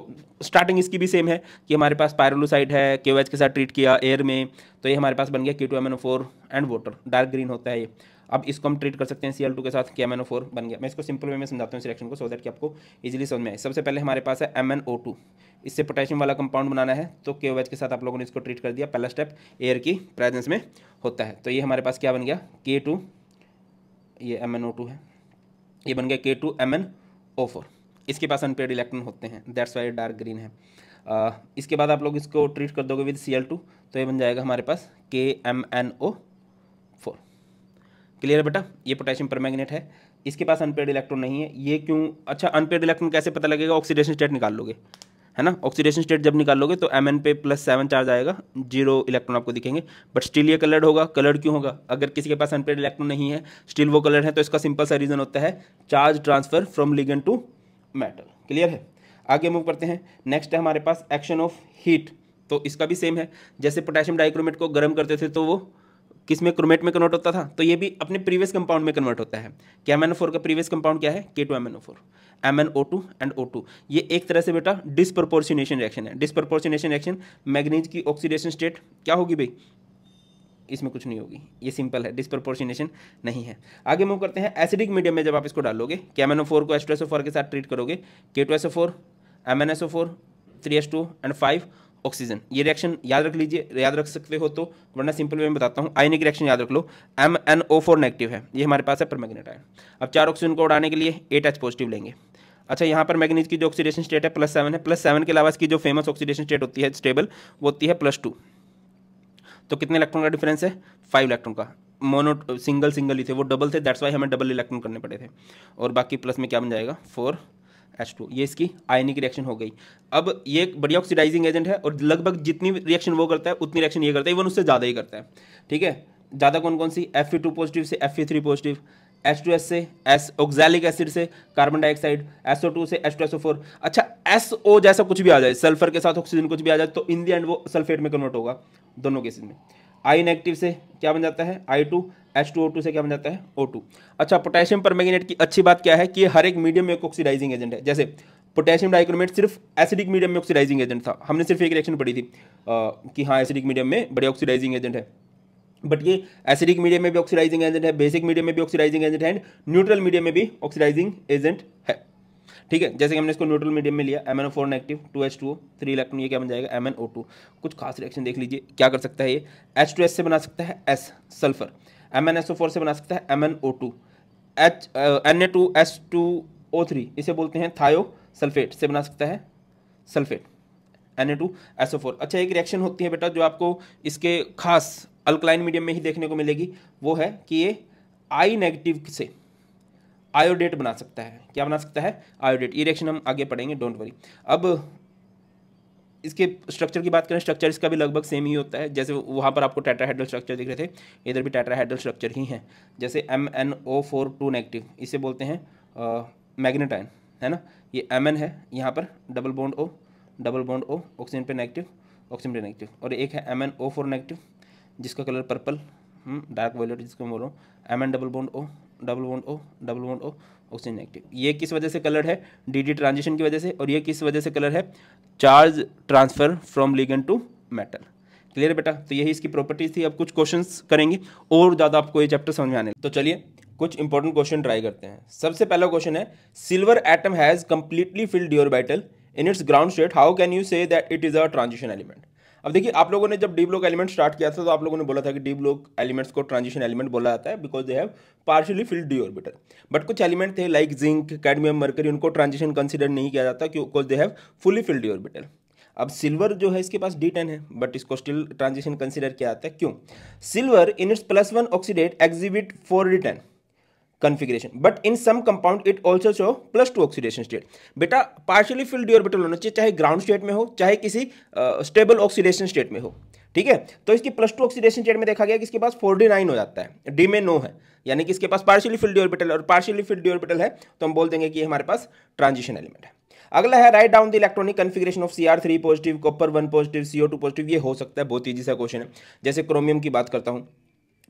स्टार्टिंग इसकी भी सेम है कि हमारे पास पायरोलूसाइट है के के साथ ट्रीट किया एयर में तो ये हमारे पास बन गया K two M N O four and water dark green होता है ये अब इसको हम ट्रीट कर सकते हैं सी के साथ के एम बन गया मैं इसको सिंपल वे में समझाता हूँ सिलेक्शन को सो दैट कि आपको इजिली समझ में आए सबसे पहले हमारे पास है एम इससे पोटेशियम वाला कंपाउंड बनाना है तो के के साथ आप लोगों ने इसको ट्रीट कर दिया पहला स्टेप एयर की प्रेजेंस में होता है तो ये हमारे पास क्या बन गया के टू ये एम एन ओ टू है ये बन गया K two M N O four इसके पास अनपेड इलेक्ट्रॉन होते हैं दैट्स वाई डार्क ग्रीन है आ, इसके बाद आप लोग इसको ट्रीट कर दोगे विद सी एल टू तो ये बन जाएगा हमारे पास के एम एन ओ क्लियर है बेटा ये पोटेशियम परमैग्नेट है इसके पास अनपेड इलेक्ट्रॉन नहीं है ये क्यों अच्छा अनपेड इलेक्ट्रॉन कैसे पता लगेगा ऑक्सीडेशन स्टेट निकाल लोगे है ना ऑक्सीडेशन स्टेट जब निकाल लोगे तो एम एन पे प्लस सेवन चार्ज आएगा जीरो इलेक्ट्रॉन आपको दिखेंगे बट स्टिल ये कलर्ड होगा कलर्ड क्यों होगा अगर किसी के पास अनपेड इलेक्ट्रॉन नहीं है स्टिल वो कलर है तो इसका सिंपल सा रीज़न होता है charge transfer from ligand to metal clear है आगे मूव करते हैं नेक्स्ट है हमारे पास एक्शन ऑफ हीट तो इसका भी सेम है जैसे पोटेशियम डाइक्रोमेट को गर्म करते थे तो वो किस में क्रोमेट में कन्वर्ट होता था तो ये भी अपने प्रीवियस कंपाउंड में कन्वर्ट होता है क्या एम का प्रीवियस कंपाउंड क्या है K two M N O four M N O two and O two ये एक तरह से बेटा डिस्प्रपोर्शनेशन रिएक्शन है डिस्प्रपोर्शनेशन रिएक्शन मैग्नीज की ऑक्सीडेशन स्टेट क्या होगी भाई इसमें कुछ नहीं होगी ये सिंपल है डिस्प्रपोर्शनेशन नहीं है आगे मूव करते हैं एसिडिक मीडियम में जब आप इसको डालोगे कैमेनो फोर को S two S O four के साथ ट्रीट करोगे K two S O four M N S O four three S two and five oxygen ये रिएक्शन याद रख लीजिए याद रख सकते हो तो वरना सिंपल वे में बताता हूँ आयनिक रिएक्शन याद रख लो M N O four negative है ये हमारे पास है पर मैग्नेट आयन अब चार ऑक्सीजन को उड़ाने के लिए एट एच पॉजिटिव लेंगे अच्छा यहाँ पर मैग्नीज की जो ऑक्सीडेशन स्टेट है प्लस सेवन है प्लस सेवन के अलावा इसकी जो फेमस ऑक्सीडेशन स्टेट होती है स्टेबल वो होती है प्लस टू तो कितने इलेक्ट्रॉन का डिफरेंस है फाइव इलेक्ट्रॉन का मोनो सिंगल सिंगल ही थे वो डबल थे दैट्स वाई हमें डबल इलेक्ट्रॉन करने पड़े थे और बाकी प्लस में क्या बन जाएगा फोर टू ये इसकी आयनिक रिएक्शन हो गई अब ये बढ़िया ऑक्सीडाइजिंग एजेंट है और लगभग जितनी रिएक्शन वो करता है उतनी रिएक्शन ये करता है इवन उससे ज़्यादा ही करता है ठीक है ज़्यादा कौन कौन सी एफ टू पॉजिटिव से F three positive H two S से एस ऑक्जैलिक एसिड से कार्बन डाइऑक्साइड एसओ टू से एच टू एसओ फोर अच्छा एस ओ जैसा कुछ भी आ जाए सल्फर के साथ ऑक्सीजन कुछ भी आ जाए तो इन दी एंड वो सल्फेट में कन्वर्ट होगा दोनों केसेज में आई नेगेटिव से क्या बन जाता है I two H two O two से क्या बन जाता है ओ टू अच्छा पोटेशियम परमैंगनेट की अच्छी बात क्या है कि हर एक मीडियम में एक ऑक्सीडाइजिंग एजेंट है जैसे पोटेशियम डाइक्रोमेट सिर्फ एसिडिक मीडियम में ऑक्सीडाइजिंग एजेंट था हमने सिर्फ एक रिएक्शन पढ़ी थी आ, कि हाँ एसिडिक मीडियम में बड़े ऑक्सीडाइजिंग एजेंट है बट ये एसिडिक मीडियम में भी ऑक्सीडाइजिंग एजेंट है बेसिक मीडियम में भी ऑक्सीडाइजिंग एजेंट है एंड न्यूट्रल मीडियम में भी ऑक्सीडाइजिंग एजेंट है ठीक है जैसे कि हमने इसको न्यूट्रल मीडियम में लिया M N O four negative two H two O three electron ये क्या बन जाएगा एम एन ओ टू कुछ खास रिएक्शन देख लीजिए क्या कर सकता है ये एच टू एस से बना सकता है S sulphur M N S O four से बना सकता है M N O two H N A two S two O three इसे बोलते हैं थायो सल्फेट से बना सकता है sulphate N A two S O four अच्छा एक रिएक्शन होती है बेटा जो आपको इसके खास अल्कलाइन मीडियम में ही देखने को मिलेगी वो है कि ये आई नेगेटिव से आयोडेट बना सकता है क्या बना सकता है आयोडेट ये रिएक्शन हम आगे पढ़ेंगे डोंट वरी अब इसके स्ट्रक्चर की बात करें स्ट्रक्चर इसका भी लगभग सेम ही होता है जैसे वहाँ पर आपको टेट्राहेड्रल स्ट्रक्चर दिख रहे थे इधर भी टेट्राहेड्रल स्ट्रक्चर ही है जैसे M N O four two negative इसे बोलते हैं मैग्नेटाइन है ना ये एम एन है यहाँ पर double bond O double bond O oxygen पे नेगेटिव ऑक्सीजन पे नेगेटिव और एक है M N O four negative जिसका कलर पर्पल डार्क वायलेट जिसको बोल रहा हूँ M N double bond O double bond O double bond O oxygen negative ये किस वजह से कलर है डी डी ट्रांजिशन की वजह से और ये किस वजह से कलर है charge transfer from ligand to metal clear बेटा तो यही इसकी प्रॉपर्टीज थी अब कुछ क्वेश्चंस करेंगे और ज़्यादा आपको ये चैप्टर समझ में आने तो चलिए कुछ इंपॉर्टेंट क्वेश्चन ट्राई करते हैं सबसे पहला क्वेश्चन है silver atom has completely filled your battle in its ground state how can you say that it is a transition element अब देखिए आप लोगों ने जब डी ब्लॉक एलिमेंट स्टार्ट किया था तो आप लोगों ने बोला था कि डी ब्लॉक एलिमेंट्स को ट्रांजिशन एलिमेंट बोला जाता है because they have partially filled D orbital but कुछ एलिमेंट थे लाइक जिंक कैडमियम मर्करी उनको ट्रांजिशन कंसिडर नहीं किया जाता because they have fully filled D orbital अब सिल्वर जो है इसके पास डी टेन है बट इसको स्टिल ट्रांजिशन कंसिडर किया जाता है क्यों silver in its plus one oxidate exhibit four D configuration but in some compound it also show plus two oxidation state बेटा पार्शियली फिल्ड डिऑर्बिटल होना चाहिए चाहे ग्राउंड स्टेट में हो चाहे किसी स्टेबल ऑक्सीडेशन स्टेट में हो ठीक है तो इसकी प्लस टू ऑक्सीडेशन स्टेट में देखा गया कि इसके पास फोर्टी नाइन हो जाता है डी में नो है यानी कि इसके पास पार्शियली फिल्ड ऑर्बिटल और पार्शियली फिल्ड ऑर्बिटल है तो हम बोल देंगे कि हमारे पास ट्रांजिशन एलिमेंट है अगला है right down the electronic configuration of C R three positive copper one positive CO two positive ये हो सकता है बहुत ईजी सा क्वेश्चन है जैसे क्रोमियम की बात करता हूँ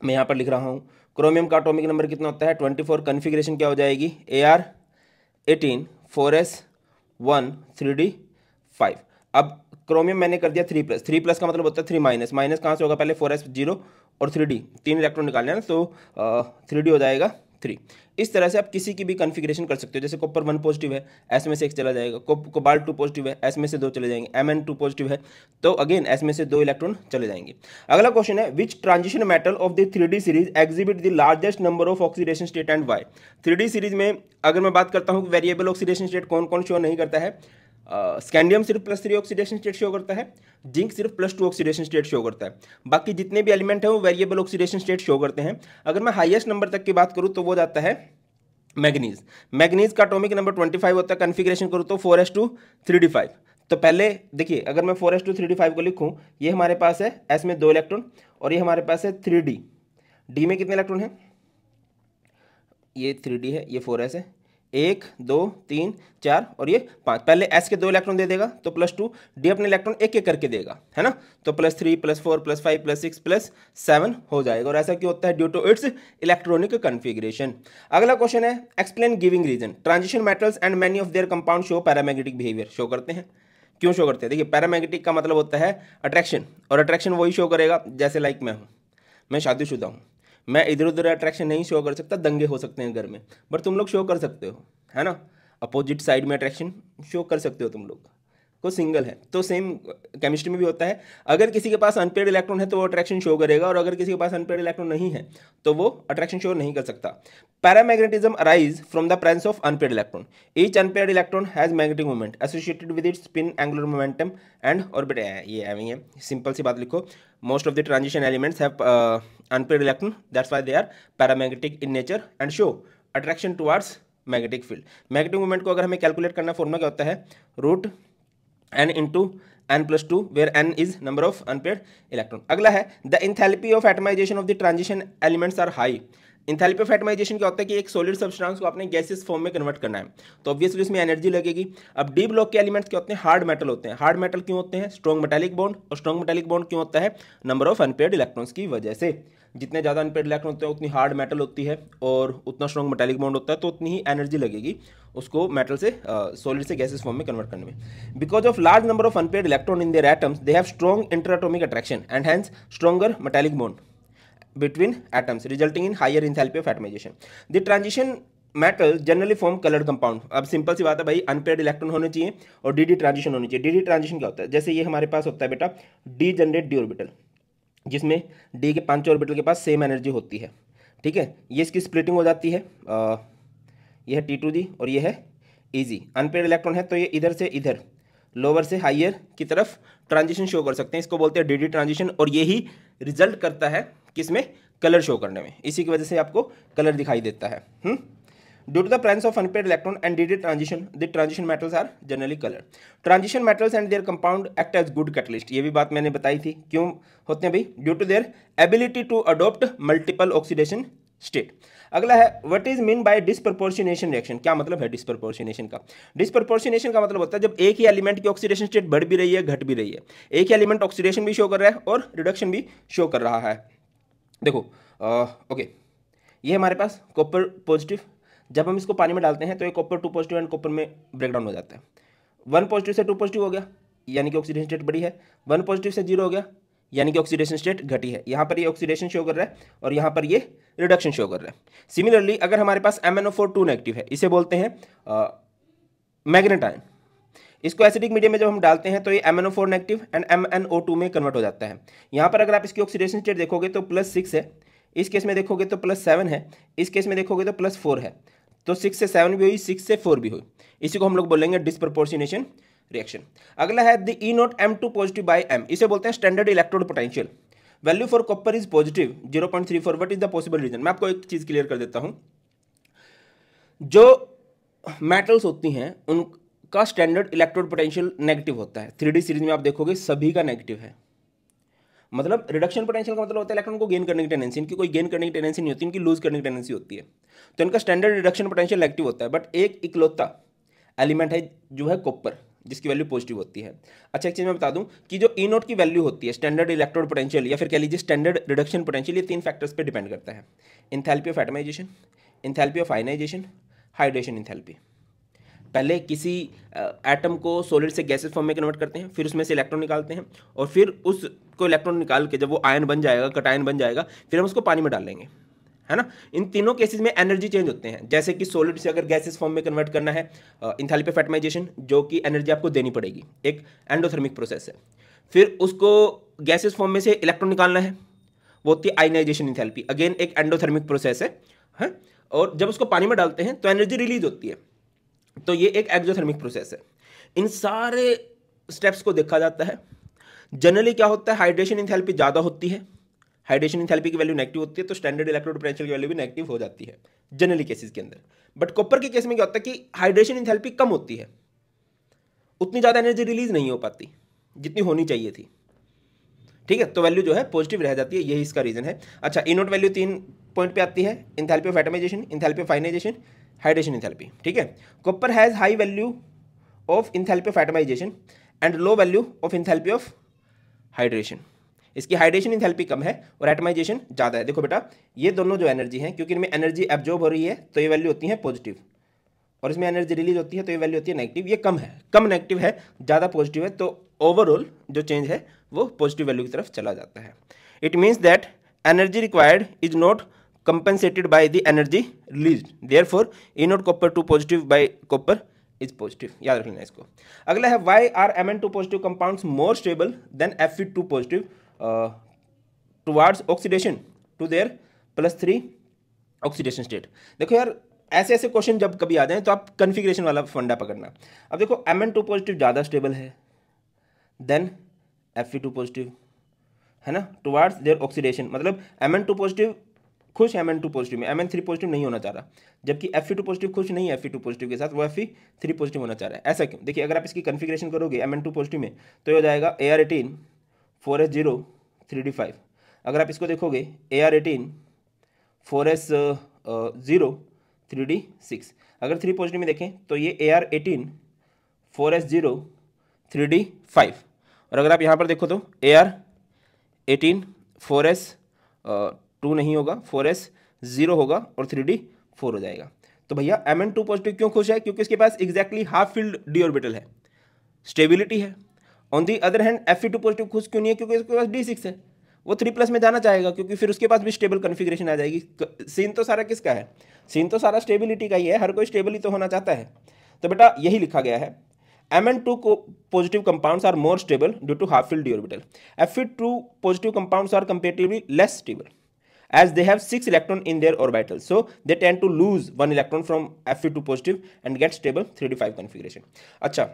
मैं यहाँ पर लिख रहा हूँ क्रोमियम का अटोमिक नंबर कितना होता है ट्वेंटी फोर कन्फिग्रेशन क्या हो जाएगी A R eighteen four S one three D five अब क्रोमियम मैंने कर दिया थ्री प्लस थ्री प्लस का मतलब होता है थ्री माइनस माइनस कहाँ से होगा पहले फोर एस जीरो और थ्री डी तीन इलेक्ट्रॉन निकालने तो थ्री डी हो जाएगा थ्री इस तरह से आप किसी की भी कॉन्फ़िगरेशन कर सकते हो जैसे कॉपर वन पॉजिटिव है एस में से एक चला जाएगा कोबाल टू पॉजिटिव है एस में से दो चले जाएंगे एम एन टू पॉजिटिव है तो अगेन एस में से दो इलेक्ट्रॉन चले जाएंगे अगला क्वेश्चन है which transition metal of the three series exhibit the largest number of oxidation state and why three series में अगर मैं बात करता हूँ वेरिएबल ऑक्सीडेशन स्टेट कौन कौन शो नहीं करता है स्कैंडियम सिर्फ plus three oxidation state show करता है जिंक सिर्फ plus two oxidation state show करता है बाकी जितने भी एलिमेंट हैं वो वेरिएबल ऑक्सीडेशन स्टेट शो करते हैं अगर मैं हाईएस्ट नंबर तक की बात करूँ तो वो जाता है मैगनीज मैगनीज का अटोमिक नंबर ट्वेंटी फाइव होता है कन्फिग्रेशन करूँ तो four S two three D five तो पहले देखिए अगर मैं four S two three D five को लिखूँ ये हमारे पास है एस में दो इलेक्ट्रॉन और ये हमारे पास है थ्री डी डी में कितने इलेक्ट्रॉन है ये थ्री डी है ये फोर एस है एक दो तीन चार और ये पांच पहले एस के दो इलेक्ट्रॉन दे देगा तो प्लस टू डी अपने इलेक्ट्रॉन एक एक करके देगा है ना तो plus three plus four plus five plus six plus seven हो जाएगा और ऐसा क्यों होता है due to its electronic configuration अगला क्वेश्चन है explain giving reason transition metals and many of their compound show paramagnetic behaviour show करते हैं क्यों शो करते हैं देखिए पैरामैग्नेटिक का मतलब होता है अट्रैक्शन और अट्रैक्शन वही शो करेगा जैसे लाइक मैं हूँ मैं शादीशुदा हूँ मैं इधर उधर अट्रैक्शन नहीं शो कर सकता दंगे हो सकते हैं घर में बट तुम लोग शो कर सकते हो है ना अपोजिट साइड में अट्रैक्शन शो कर सकते हो तुम लोग को सिंगल है तो सेम केमिस्ट्री में भी होता है अगर किसी के पास अनपेड इलेक्ट्रॉन है तो वो अट्रैक्शन शो करेगा और अगर किसी के पास अनपेड इलेक्ट्रॉन नहीं है तो वो अट्रैक्शन शो नहीं कर सकता paramagnetism arise from the presence of unpaired electron each unpaired electron has magnetic movement associated with it spin angular momentum and orbit ये आई है सिंपल सी बात लिखो most of the transition elements have unpaired electron that's why they are paramagnetic in nature and show attraction towards magnetic field magnetic movement को अगर हमें calculate करना फॉर्मूला क्या होता है root N into N plus two where N is number of unpaired electron अगला है the enthalpy of atomization of the transition elements are high enthalpy of atomization क्या होता है कि एक सोलिड सब्सटेंस को आपने गैसेस फॉर्म में कन्वर्ट करना है तो ऑब्वियसली उसमें एनर्जी लगेगी अब डी ब्लॉक के एलिमेंट्स क्या होते हैं हार्ड मेटल होते हैं हार्ड मेटल क्यों होते हैं स्ट्रॉन्ग मेटेलिक बॉन्ड और स्ट्रॉन्ग मेटेलिक बॉन्ड क्यों होता है नंबर ऑफ अनपेड इलेक्ट्रॉन्स की वजह से जितने ज़्यादा अनपेड इलेक्ट्रॉन होते हैं उतनी हार्ड मेटल होती है और उतना स्ट्रॉन्ग मेटेलिक बॉन्ड होता है तो उतनी ही एनर्जी लगेगी उसको मेटल से सॉलिड से गैसेस फॉर्म में कन्वर्ट करने में because of large number of unpaired electron in their atoms they have strong interatomic attraction and hence stronger metallic bond between atoms resulting in higher enthalpy of atomization the transition metal generally form coloured compound अब simple सी बात है भाई unpaired electron होने चाहिए और D D transition होनी चाहिए डी डी ट्रांजिशन क्या होता है जैसे ये हमारे पास होता है बेटा डी जनरेट डी ऑर्बिटल जिसमें डी के पांच ऑर्बिटल के पास सेम एनर्जी होती है ठीक है ये इसकी स्प्लिटिंग हो जाती है आ, ये है टी टू जी और ये है ईजी अनपेड इलेक्ट्रॉन है तो ये इधर से इधर लोअर से हाइयर की तरफ ट्रांजिशन शो कर सकते हैं इसको बोलते हैं डी डी ट्रांजिशन और यही रिजल्ट करता है कि इसमें कलर शो करने में इसी की वजह से आपको कलर दिखाई देता है due to the presence of unpaired electron and D D transition the transition metals are generally colour transition metals and their compound act as good catalyst ये भी बात मैंने बताई थी क्यों होते हैं भाई due to their ability to adopt multiple oxidation state अगला है what is mean by disproportionation reaction क्या मतलब है डिस्प्रपोर्शनेशन का डिस्प्रपोर्शनेशन का मतलब होता है जब एक ही एलिमेंट की ऑक्सीडेशन स्टेट बढ़ भी रही है घट भी रही है एक ही एलिमेंट ऑक्सीडेशन भी शो कर रहा है और रिडक्शन भी शो कर रहा है देखो ओके ये हमारे पास कॉपर पॉजिटिव जब हम इसको पानी में डालते हैं तो ये copper two positive and copper में ब्रेकडाउन हो जाता है वन पॉजिटिव से टू पॉजिटिव हो गया यानी कि ऑक्सीडेशन स्टेट बड़ी है वन पॉजिटिव से जीरो हो गया यानी कि ऑक्सीडेशन स्टेट घटी है यहाँ पर ये ऑक्सीडेशन शो कर रहा है और यहाँ पर ये रिडक्शन शो कर रहा है सिमिलरली अगर हमारे पास M N O four two negative है इसे बोलते हैं मैग्नेट आयन इसको एसिडिक मीडियम में जब हम डालते हैं तो ये M N O four negative and M N O two में कन्वर्ट हो जाता है यहाँ पर अगर आप इसकी ऑक्सीडेशन स्टेट देखोगे तो प्लस सिक्स है इस केस में देखोगे तो प्लस सेवन है इस केस में देखोगे तो प्लस फोर है तो सिक्स से सेवन भी हुई सिक्स से फोर भी हुई इसी को हम लोग बोलेंगे डिस्प्रपोर्सिनेशन रिएक्शन अगला है the E not M two positive by M इसे बोलते हैं standard electrode potential value for copper is positive zero point three four what is the possible reason मैं आपको एक चीज़ क्लियर कर देता हूँ जो मेटल्स होती हैं उनका स्टैंडर्ड इलेक्ट्रोड पोटेंशियल नेगेटिव होता है थ्री सीरीज में आप देखोगे सभी का नेगेटिव है मतलब रिडक्शन पोटेंशियल का मतलब होता है इलेक्ट्रॉन को गेन करने की टेंडेंसी इनकी कोई गेन करने की टेंडेंसी नहीं होती इनकी लूज करने की टेंडेंसी होती है तो इनका स्टैंडर्ड रिडक्शन पोटेंशियल नेगेटिव होता है बट एक इकलौता एलिमेंट है जो है कॉपर जिसकी वैल्यू पॉजिटिव होती है अच्छा एक चीज़ मैं बता दूं कि जो ई e नोट की वैल्यू होती है स्टैंडर्ड इलेक्ट्रोड पोटेंशियल या फिर कह लीजिए स्टैंडर्ड रिडक्शन पोटेंशियल ये तीन फैक्टर्स पे डिपेंड करता है enthalpy of atomization enthalpy of ionization hydration enthalpy पहले किसी एटम को सोलिड से गैसेज फॉर्म में कन्वर्ट करते हैं फिर उसमें से इलेक्ट्रॉन निकालते हैं और फिर उसको इलेक्ट्रॉन निकाल के जब वो आयन बन जाएगा कटायन बन जाएगा फिर हम उसको पानी में डाल लेंगे है ना इन तीनों केसेस में एनर्जी चेंज होते हैं जैसे कि सोलिड से अगर गैसेस फॉर्म में कन्वर्ट करना है इंथैल्पी फैटमाइजेशन जो कि एनर्जी आपको देनी पड़ेगी एक एंडोथर्मिक प्रोसेस है फिर उसको गैसेस फॉर्म में से इलेक्ट्रॉन निकालना है वो होती है आइनाइजेशन इंथैल्पी अगेन एक एंडोथर्मिक प्रोसेस है हैं और जब उसको पानी में डालते हैं तो एनर्जी रिलीज होती है तो ये एक एक्जोथर्मिक प्रोसेस है इन सारे स्टेप्स को देखा जाता है जनरली क्या होता है हाइड्रेशन इंथैल्पी ज़्यादा होती है हाइड्रेशन इंथैल्पी की वैल्यू नेगेटिव होती है तो स्टैंडर्ड इलेक्ट्रोड पोटेंशियल की वैल्यू भी नेगेटिव हो जाती है जनरली केसेस के अंदर बट कॉपर के केस में क्या होता है कि हाइड्रेशन इंथैल्पी कम होती है उतनी ज़्यादा एनर्जी रिलीज नहीं हो पाती जितनी होनी चाहिए थी ठीक है तो वैल्यू जो है पॉजिटिव रह जाती है यही इसका रीजन है अच्छा इनोट वैल्यू तीन पॉइंट पे आती है enthalpy of atomization enthalpy of ionization hydration enthalpy ठीक है copper has high value of enthalpy of atomization and low value of enthalpy of hydration इसकी हाइड्रेशन इंथेल्पी कम है और एटमाइजेशन ज़्यादा है देखो बेटा ये दोनों जो एनर्जी हैं क्योंकि इनमें एनर्जी एब्जॉर्ब हो रही है तो ये वैल्यू होती है पॉजिटिव और इसमें एनर्जी रिलीज होती है तो ये वैल्यू होती है नेगेटिव ये कम है कम नेगेटिव है ज़्यादा पॉजिटिव है तो ओवरऑल जो चेंज है वो पॉजिटिव वैल्यू की तरफ चला जाता है it means that energy required is not compensated by the energy release therefore E not copper two positive by copper is positive याद रख लेना इसको अगला है why are M why are Mn2 positive compounds more stable than two positive towards oxidation to their plus three oxidation state देखो यार ऐसे ऐसे क्वेश्चन जब कभी आ जाए तो आप कन्फिग्रेशन वाला फंडा पकड़ना अब देखो एम एन टू पॉजिटिव ज़्यादा स्टेबल है then F E two positive है ना टुवार्ड्स देयर ऑक्सीडेशन मतलब एम एन टू पॉजिटिव खुश एम एन टू पॉजिटिव में एम एन थ्री पॉजिटिव नहीं होना चाह रहा जबकि एफ ई टू पॉजिटिव खुश नहीं है एफ ई टू पॉजिटिव के साथ वो एफ ई थ्री पॉजिटिव होना चाह रहा है ऐसा क्यों देखिए अगर आप इसकी कन्फिग्रेशन करोगे एम एन टू पॉजिटिव में तो ये हो जाएगा A R eighteen four S zero three D five अगर आप इसको देखोगे A R eighteen four S zero three D six अगर थ्री पॉजिटिव में देखें तो ये A R eighteen four S zero three D five और अगर आप यहाँ पर देखो तो A R eighteen four S two नहीं होगा फोर एस ज़ीरो होगा और थ्री डी फोर हो जाएगा तो भैया एम एन टू पॉजिटिव क्यों खुश है क्योंकि इसके पास exactly half filled D orbital है स्टेबिलिटी है on the other hand F two positive खुश क्यों नहीं है क्योंकि उसके पास डी सिक्स है वो थ्री प्लस में जाना चाहेगा क्योंकि फिर उसके पास भी स्टेबल कन्फिग्रेशन आ जाएगी सीन तो सारा किसका है सीन तो सारा स्टेबिलिटी का ही है हर कोई स्टेबल ही तो होना चाहता है तो बेटा यही लिखा गया है एम एन टू को positive compounds are more stable due to half filled orbital F two positive compounds are comparatively less stable as they have six electron in their orbital so they tend to lose one two positive and get stable three stable five configuration अच्छा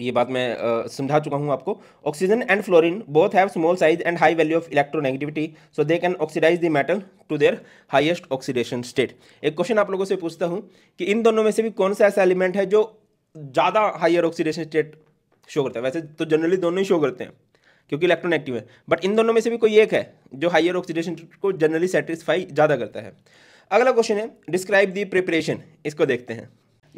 ये बात मैं समझा चुका हूँ आपको oxygen and fluorine both have small size and high value of electronegativity so they can oxidize the metal to their highest oxidation state एक question आप लोगों से पूछता हूँ कि इन दोनों में से भी कौन सा ऐसा एलिमेंट है जो ज़्यादा हाइयर ऑक्सीडेशन स्टेट शो करता है वैसे तो जनरली दोनों ही शो करते हैं क्योंकि इलेक्ट्रोनेगेटिव है बट इन दोनों में से भी कोई एक है जो हाइयर ऑक्सीडेशन को जनरली सेटिस्फाई ज़्यादा करता है अगला क्वेश्चन है डिस्क्राइब दी प्रिपरेशन इसको देखते हैं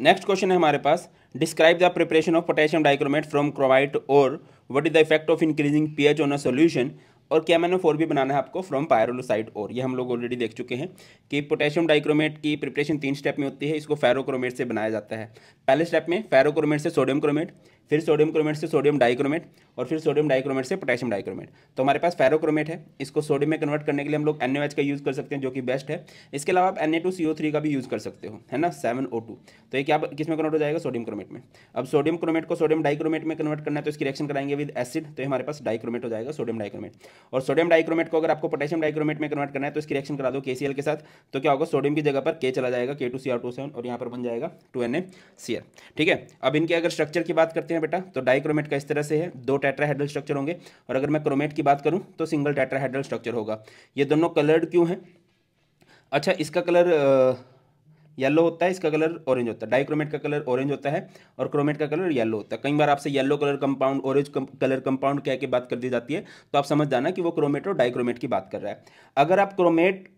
नेक्स्ट क्वेश्चन है हमारे पास Describe the preparation of potassium dichromate from chromite और what is the effect of increasing pH on a solution और क्या मैंने फोर भी बनाना है आपको फ्रॉम पायरोलोसाइड और ये हम लोग ऑलरेडी देख चुके हैं कि पोटेशियम डाइक्रोमेट की प्रिपरेशन तीन स्टेप में होती है इसको फेरोक्रोमेट से बनाया जाता है पहले स्टेप में फेरोक्रोमेट से सोडियम क्रोमेट फिर सोडियम क्रोमेट से सोडियम डाइक्रोमेट और फिर सोडियम डाइक्रोमेट से पोटेशियम डाइक्रोमेट तो हमारे पास फेरोक्रोमेट है इसको सोडियम में कन्वर्ट करने के लिए हम लोग एन का यूज़ कर सकते हैं जो कि बेस्ट है इसके अलावा आप एन ए का भी यूज़ कर सकते हो है ना सेवन तो ये क्या किस में कन्वर्ट हो जाएगा सोडियम क्रोमेट में अब सोडियम क्रोमेट को सोडियम डाइक्रोमेट में कन्वर्ट करना है तो इसकी रिएक्शन कराएंगे विद एसिड तो हमारे पास डाइक्रोमेट हो जाएगा सोडियम डाइक्रोमेट और सोडियम डाइक्रोमेट को अगर आपको पोटेशियम डाइक्रोमेट में कन्वर्ट करना है तो इसकी रिएक्शन करा दो के के साथ तो क्या होगा सोडियम की जगह पर के चला जाएगा के और यहाँ पर बन जाएगा टू ठीक है अब इनके अगर स्ट्रक्चर की बात करते हैं हैं बेटा तो डाइक्रोमेट का इस तरह से है दो टेट्राहेड्रल स्ट्रक्चर होंगे और अगर मैं क्रोमेट की बात करूं तो सिंगल टेट्राहेड्रल स्ट्रक्चर होगा ये दोनों कलर्ड क्यों हैं अच्छा इसका कलर येलो होता है इसका कलर ऑरेंज होता है डाइक्रोमेट का कलर ऑरेंज होता है और क्रोमेट का कलर येलो होता है कई बार आपसे yellow colour compound orange colour compound कह के बात कर दी जाती है तो आप समझ जाना कि वो क्रोमेट और डाइक्रोमेट की बात कर रहा है अगर आप क्रोमेट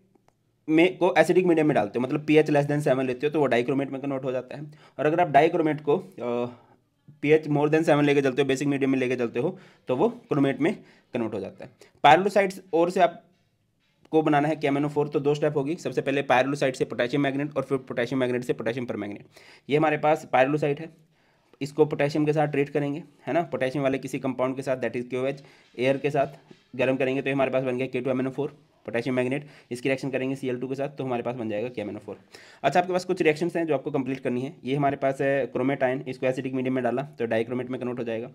में को एसिडिक मीडियम में डालते हो मतलब पीएच लेस देन सेवन लेते हो तो वो डाइक्रोमेट में कन्वर्ट हो जाता है और अगर आप डाइक्रोमेट को पीएच मोर देन सेवन लेके चलते हो बेसिक मीडियम में लेके चलते हो तो वो क्रोमेट में कन्वर्ट हो जाता है पायरोसाइड्स और से आप को बनाना है कैमेनो फोर तो दो स्टेप होगी सबसे पहले पायरोसाइड से पोटेशियम मैग्नेट और फिर पोटेशियम मैग्नेट से पोटेशियम पर मैग्नेट ये हमारे पास पायरोसाइड है इसको पोटेशियम के साथ ट्रीट करेंगे है ना पोटेशियम वाले किसी कंपाउंड के साथ that is Q H air के साथ गर्म करेंगे तो हमारे पास बन गया K two M N O four potassium manganate इसकी रिएक्शन करेंगे सी के साथ तो हमारे पास बन जाएगा के अच्छा आपके पास कुछ रिएक्शन हैं जो आपको कंप्लीट करनी है ये हमारे पास है क्रोमेटाइन इसको एसिडिक मीडियम में डाला तो डाइक्रोमेट में कन्वर्ट हो जाएगा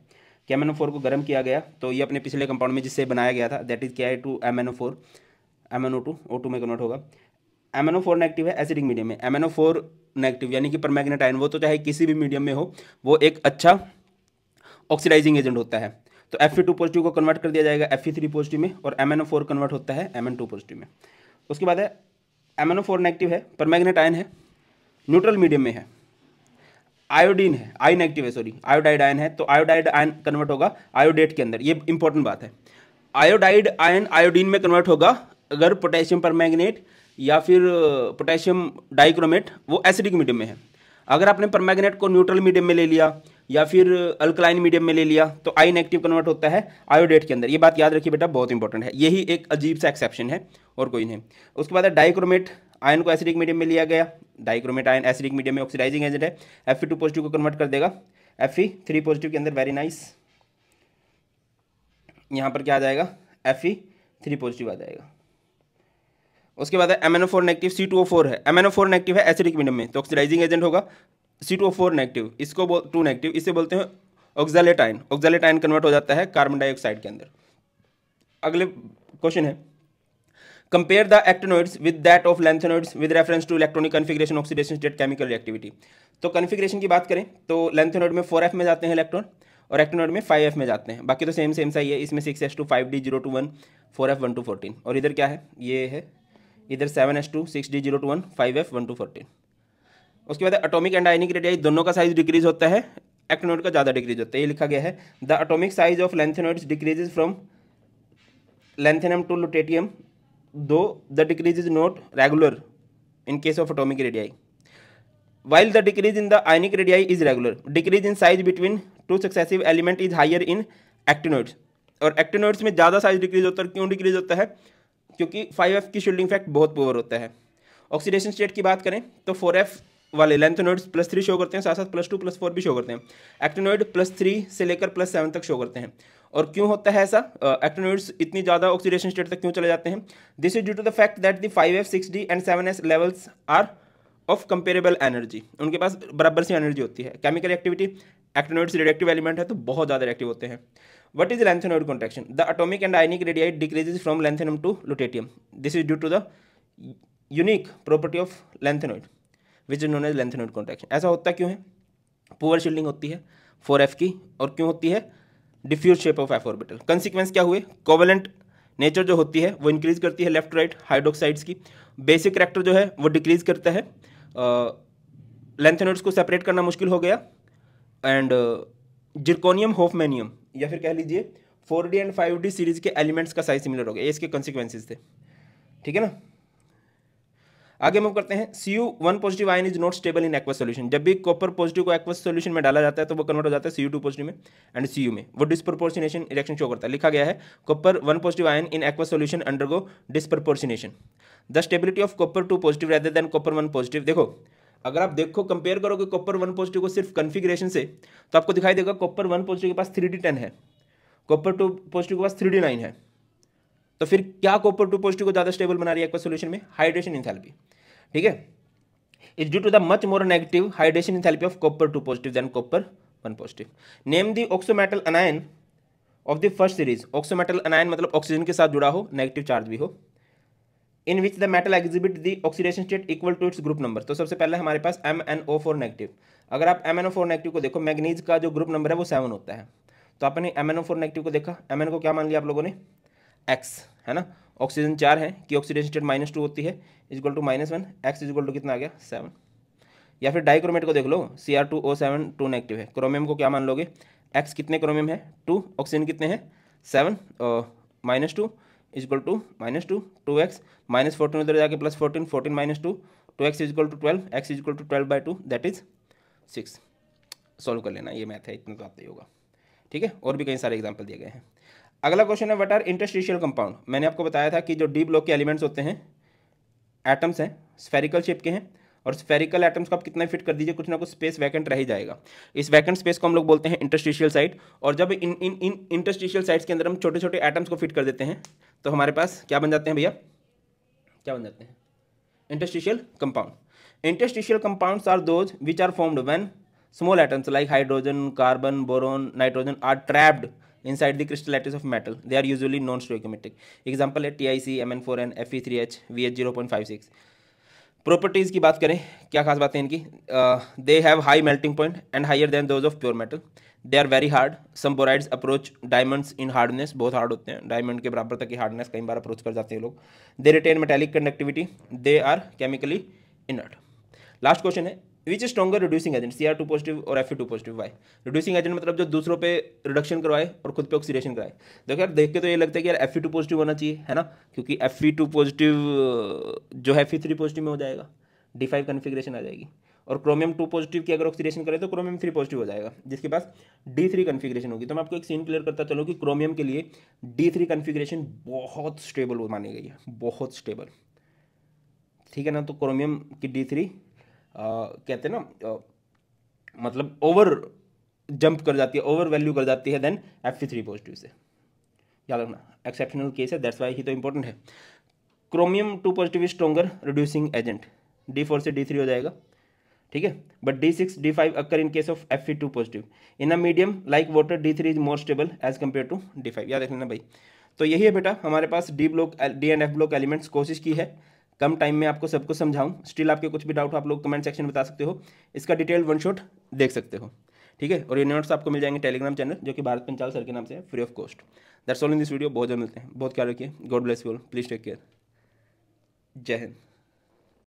के को गर्म किया गया तो ये अपने पिछले कंपाउंड में जिससे बनाया गया था that is K two M N O M N O two O two में कन्वर्ट होगा एम एन फोर नेगेटिव है एसिडिक मीडियम में M N O four negative यानी कि परमैग्नेटाइन वो तो चाहे किसी भी मीडियम में हो वो एक अच्छा ऑक्सीडाइजिंग एजेंट होता है तो एफ टू पॉजिटिव को कन्वर्ट कर दिया जाएगा एफ थ्री पॉजिटिव में और M N O four convert होता है एम एन टू पॉजिटिव में उसके बाद है M N O four negative है पर मैग्नेट आयन है न्यूट्रल मीडियम में है आयोडीन है आई नेगेटिव है सॉरी आयोडाइड आयन है तो आयोडाइड आयन कन्वर्ट होगा आयोडेट के अंदर ये इंपॉर्टेंट बात है आयोडाइड आयन आयोडीन में कन्वर्ट होगा अगर पोटेशियम पर मैग्नेट या फिर पोटेशियम डाइक्रोमेट वो एसिडिक मीडियम में है अगर आपने परमैग्नेट को न्यूट्रल मीडियम में ले लिया या फिर अल्कलाइन मीडियम में ले लिया तो आई नेगेटिव कन्वर्ट होता है आयोडेट के अंदर ये बात याद रखिए बेटा बहुत इंपॉर्टेंट है यही एक अजीब सा एक्सेप्शन है और कोई नहीं उसके बाद डाइक्रोमेट आयन को एसिडिक मीडियम में लिया गया डाइक्रोमेट आयन एसिडिक मीडियम में ऑक्सीडाइजिंग एजेंट है एफ टू पॉजिटिव को कन्वर्ट कर देगा एफ थ्री पॉजिटिव के अंदर वेरी नाइस यहाँ पर क्या आ जाएगा एफ थ्री पॉजिटिव आ जाएगा उसके बाद है M N four negative C two O four है एम फोर नेगेटिव है एसिडिक मीडियम में तो ऑक्सीडाइजिंग एजेंट होगा सी टू फोर नेगेटिव इसको बोल टू नेगेटिव इसे बोलते हैं ऑक्जालेटाइन ऑक्जालेटाइन कन्वर्ट हो जाता है कार्बन डाइऑक्साइड के अंदर अगले क्वेश्चन है compare the actinoids with that of lanthanoids with reference to electronic configuration oxidation state chemical reactivity तो कन्फिग्रेशन की बात करें तो लेंथेनोइड में फोर एफ में जाते हैं इलेक्ट्रॉन और एक्टेनोइड में फाइव एफ में जाते हैं बाकी तो सेम सेम सा ही है इसमें six S two five D zero to one four F one to fourteen और इधर क्या है ये है इधर seven S two six D zero to one five F one to fourteen उसके बाद अटोमिक एंड आयनिक रेडियाई दोनों का साइज डिक्रीज होता है एक्टिनोइड का ज़्यादा डिक्रीज होता है ये लिखा गया है the atomic size of lanthanoids decrease from lanthanum to lutetium though the decrease is not regular in case of atomic radii while the decrease in the ionic radii is regular decrease in size between two successive element is higher in actinoids और actinoids में ज़्यादा size decrease होता है क्यों decrease होता है क्योंकि five F की शील्डिंग फैक्ट बहुत पोअर होता है ऑक्सीडेशन स्टेट की बात करें तो फोर एफ वाले लेंथनोइड प्लस थ्री शो करते हैं साथ साथ प्लस टू प्लस फोर भी शो करते हैं एक्टिनोइड प्लस थ्री से लेकर प्लस सेवन तक शो करते हैं और क्यों होता है ऐसा एक्टिनोइड्स uh, इतनी ज़्यादा ऑक्सीडेशन स्टेट तक क्यों चले जाते हैं this is due to the fact that the five F six D and seven S levels are of comparable energy उनके पास बराबर सी एनर्जी होती है chemical activity actinoids reductive element है तो बहुत ज़्यादा रिएक्टिव होते हैं what is lanthanoid contraction the atomic and ionic radii decreases from lanthanum to lutetium this is due to the unique property of lanthanoid which is known as length lanthanoid contraction ऐसा होता क्यों है poor shielding होती है four F की और क्यों होती है diffuse shape of F orbital consequence क्या हुए कोवलेंट नेचर जो होती है वो इंक्रीज करती है लेफ्ट राइट हाइड्रोक्साइड्स की बेसिक करेक्टर जो है वो डिक्रीज करता है लेंथेनोड्स को सेपरेट करना मुश्किल हो गया एंड जिरकोनियम होफमेनियम या फिर कह लीजिए four D and five D series के एलिमेंट्स का साइज सिमिलर हो गया इसके कंसिक्वेंसेज थे ठीक है ना आगे मूव करते हैं C U one positive ion is not stable in aqueous solution जब भी कॉपर पॉजिटिव को एक्वस सोल्यूशन में डाला जाता है तो वो कन्वर्ट हो जाता है सी यू टू पॉजिटिव में एंड सी यू में वो डिस्प्रपोर्सिनेशन रिएक्शन शो करता है लिखा गया है copper one positive ion in aqueous solution undergo disproportionation the stability of copper two positive rather than copper one positive देखो अगर आप देखो कंपेयर करोगे कॉपर वन पॉजिटिव को सिर्फ कन्फिग्रेशन से तो आपको दिखाई देगा कॉपर वन पॉजिटिव के पास थ्री डी टेन है कॉपर टू पॉजिटिव के पास थ्री डी नाइन है तो फिर क्या कॉपर टू पॉजिटिव को ज़्यादा स्टेबल बना रही है सोल्यूशन में हाइड्रेशन इंथैल्पी ठीक है is due to the much more negative hydration enthalpy of copper two positive than copper one positive name the oxometal anion of the first series oxometal anion मतलब oxygen के साथ जुड़ा हो negative charge भी हो in which the metal exhibit the oxidation state equal to its group number तो सबसे पहले हमारे पास M N O four negative अगर आप M N O four negative को देखो मैगनीज का जो ग्रुप नंबर है वो सेवन होता है तो आपने M N O four negative को देखा एम एन को क्या मान लिया आप लोगों ने एक्स है ना ऑक्सीजन चार है कि ऑक्सीडेशन स्टेट माइनस टू होती है equal to minus one X equal to कितना आ गया सेवन या फिर डाइक्रोमेट को देख लो C R two O seven two negative है क्रोमियम को क्या मान लोगे एक्स कितने क्रोमियम है टू ऑक्सीजन कितने हैं seven minus two equal to minus two two X minus fourteen उधर जाके plus fourteen fourteen minus two two X equal to twelve X equal to twelve by two that is six solve कर लेना ये math है इतना तो आता ही होगा ठीक है और भी कई सारे एग्जाम्पल दिए गए हैं अगला क्वेश्चन है वट आर इंटरस्टिशियल कंपाउंड मैंने आपको बताया था कि जो डी ब्लॉक के एलिमेंट्स होते हैं एटम्स हैं स्फेरिकल शेप के हैं और स्फेरिकल एटम्स को आप कितना फिट कर दीजिए कुछ ना कुछ स्पेस वैकेंट रह जाएगा इस वैकेंट स्पेस को हम लोग बोलते हैं इंटरस्टिशियल साइट और जब इन इन इन इंटरस्टिशियल साइट्स के अंदर हम छोटे छोटे एटम्स को फिट कर देते हैं तो हमारे पास क्या बन जाते हैं भैया क्या बन जाते हैं interstitial compound interstitial compounds are those which are formed when small atoms like hydrogen carbon boron nitrogen are trapped in inside the crystal lattice of metal. They are usually non-stoichiometric. Example है zero point five six properties की बात करें क्या खास बातें इनकी they have high melting point and higher than those of pure metal they are very hard some borides approach diamonds in hardness बहुत hard होते हैं डायमंड के बराबर तक की हार्डनेस कई बार अप्रोच कर जाते हैं लोग they retain metallic conductivity they are chemically inert last question है which stronger reducing agent C R two positive और F two positive why reducing agent मतलब जो दूसरों पे रिडक्शन करवाए और खुद पे ऑक्सीडेशन कराए देखो यार देख के तो ये लगता है कि यार एफ टू पॉजिटिव होना चाहिए है ना क्योंकि एफ टू पॉजिटिव जो है एफ थ्री पॉजिटिव में हो जाएगा डी फाइव कन्फिग्रेशन आ जाएगी और क्रोमियम टू पॉजिटिव की अगर ऑक्सीडेशन करें तो क्रोमियम थ्री पॉजिटिव हो जाएगा जिसके पास डी थ्री कन्फिग्रेशन होगी तो मैं आपको एक सीन क्लियर करता चलूँ कि क्रोमियम के लिए डी थ्री कन्फिग्रेशन बहुत स्टेबल मानी गई है बहुत स्टेबल ठीक है ना तो क्रोमियम की डी थ्री कहते हैं ना आ, मतलब ओवर जंप कर जाती है ओवर वैल्यू कर जाती है then F T three positive से याद रखना एक्सेप्शनल केस है दैट्स वाई ही तो इंपॉर्टेंट है chromium two positive stronger reducing agent D four से डी थ्री हो जाएगा ठीक है but D six D five occur in case of F two positive in a medium like water D three is more stable as compare to D five याद रख लेना भाई तो यही है बेटा हमारे पास D block D and F block elements कोशिश की है कम टाइम में आपको सबको समझाऊँ स्टिल आपके कुछ भी डाउट हो आप लोग कमेंट सेक्शन में बता सकते हो इसका डिटेल वन शॉट देख सकते हो ठीक है और ये नोट्स आपको मिल जाएंगे टेलीग्राम चैनल जो कि भारत पंचाल सर के नाम से है free of cost that's all in this video बहुत जल्द मिलते हैं बहुत ख्याल रखिए God bless you please take care जय हिंद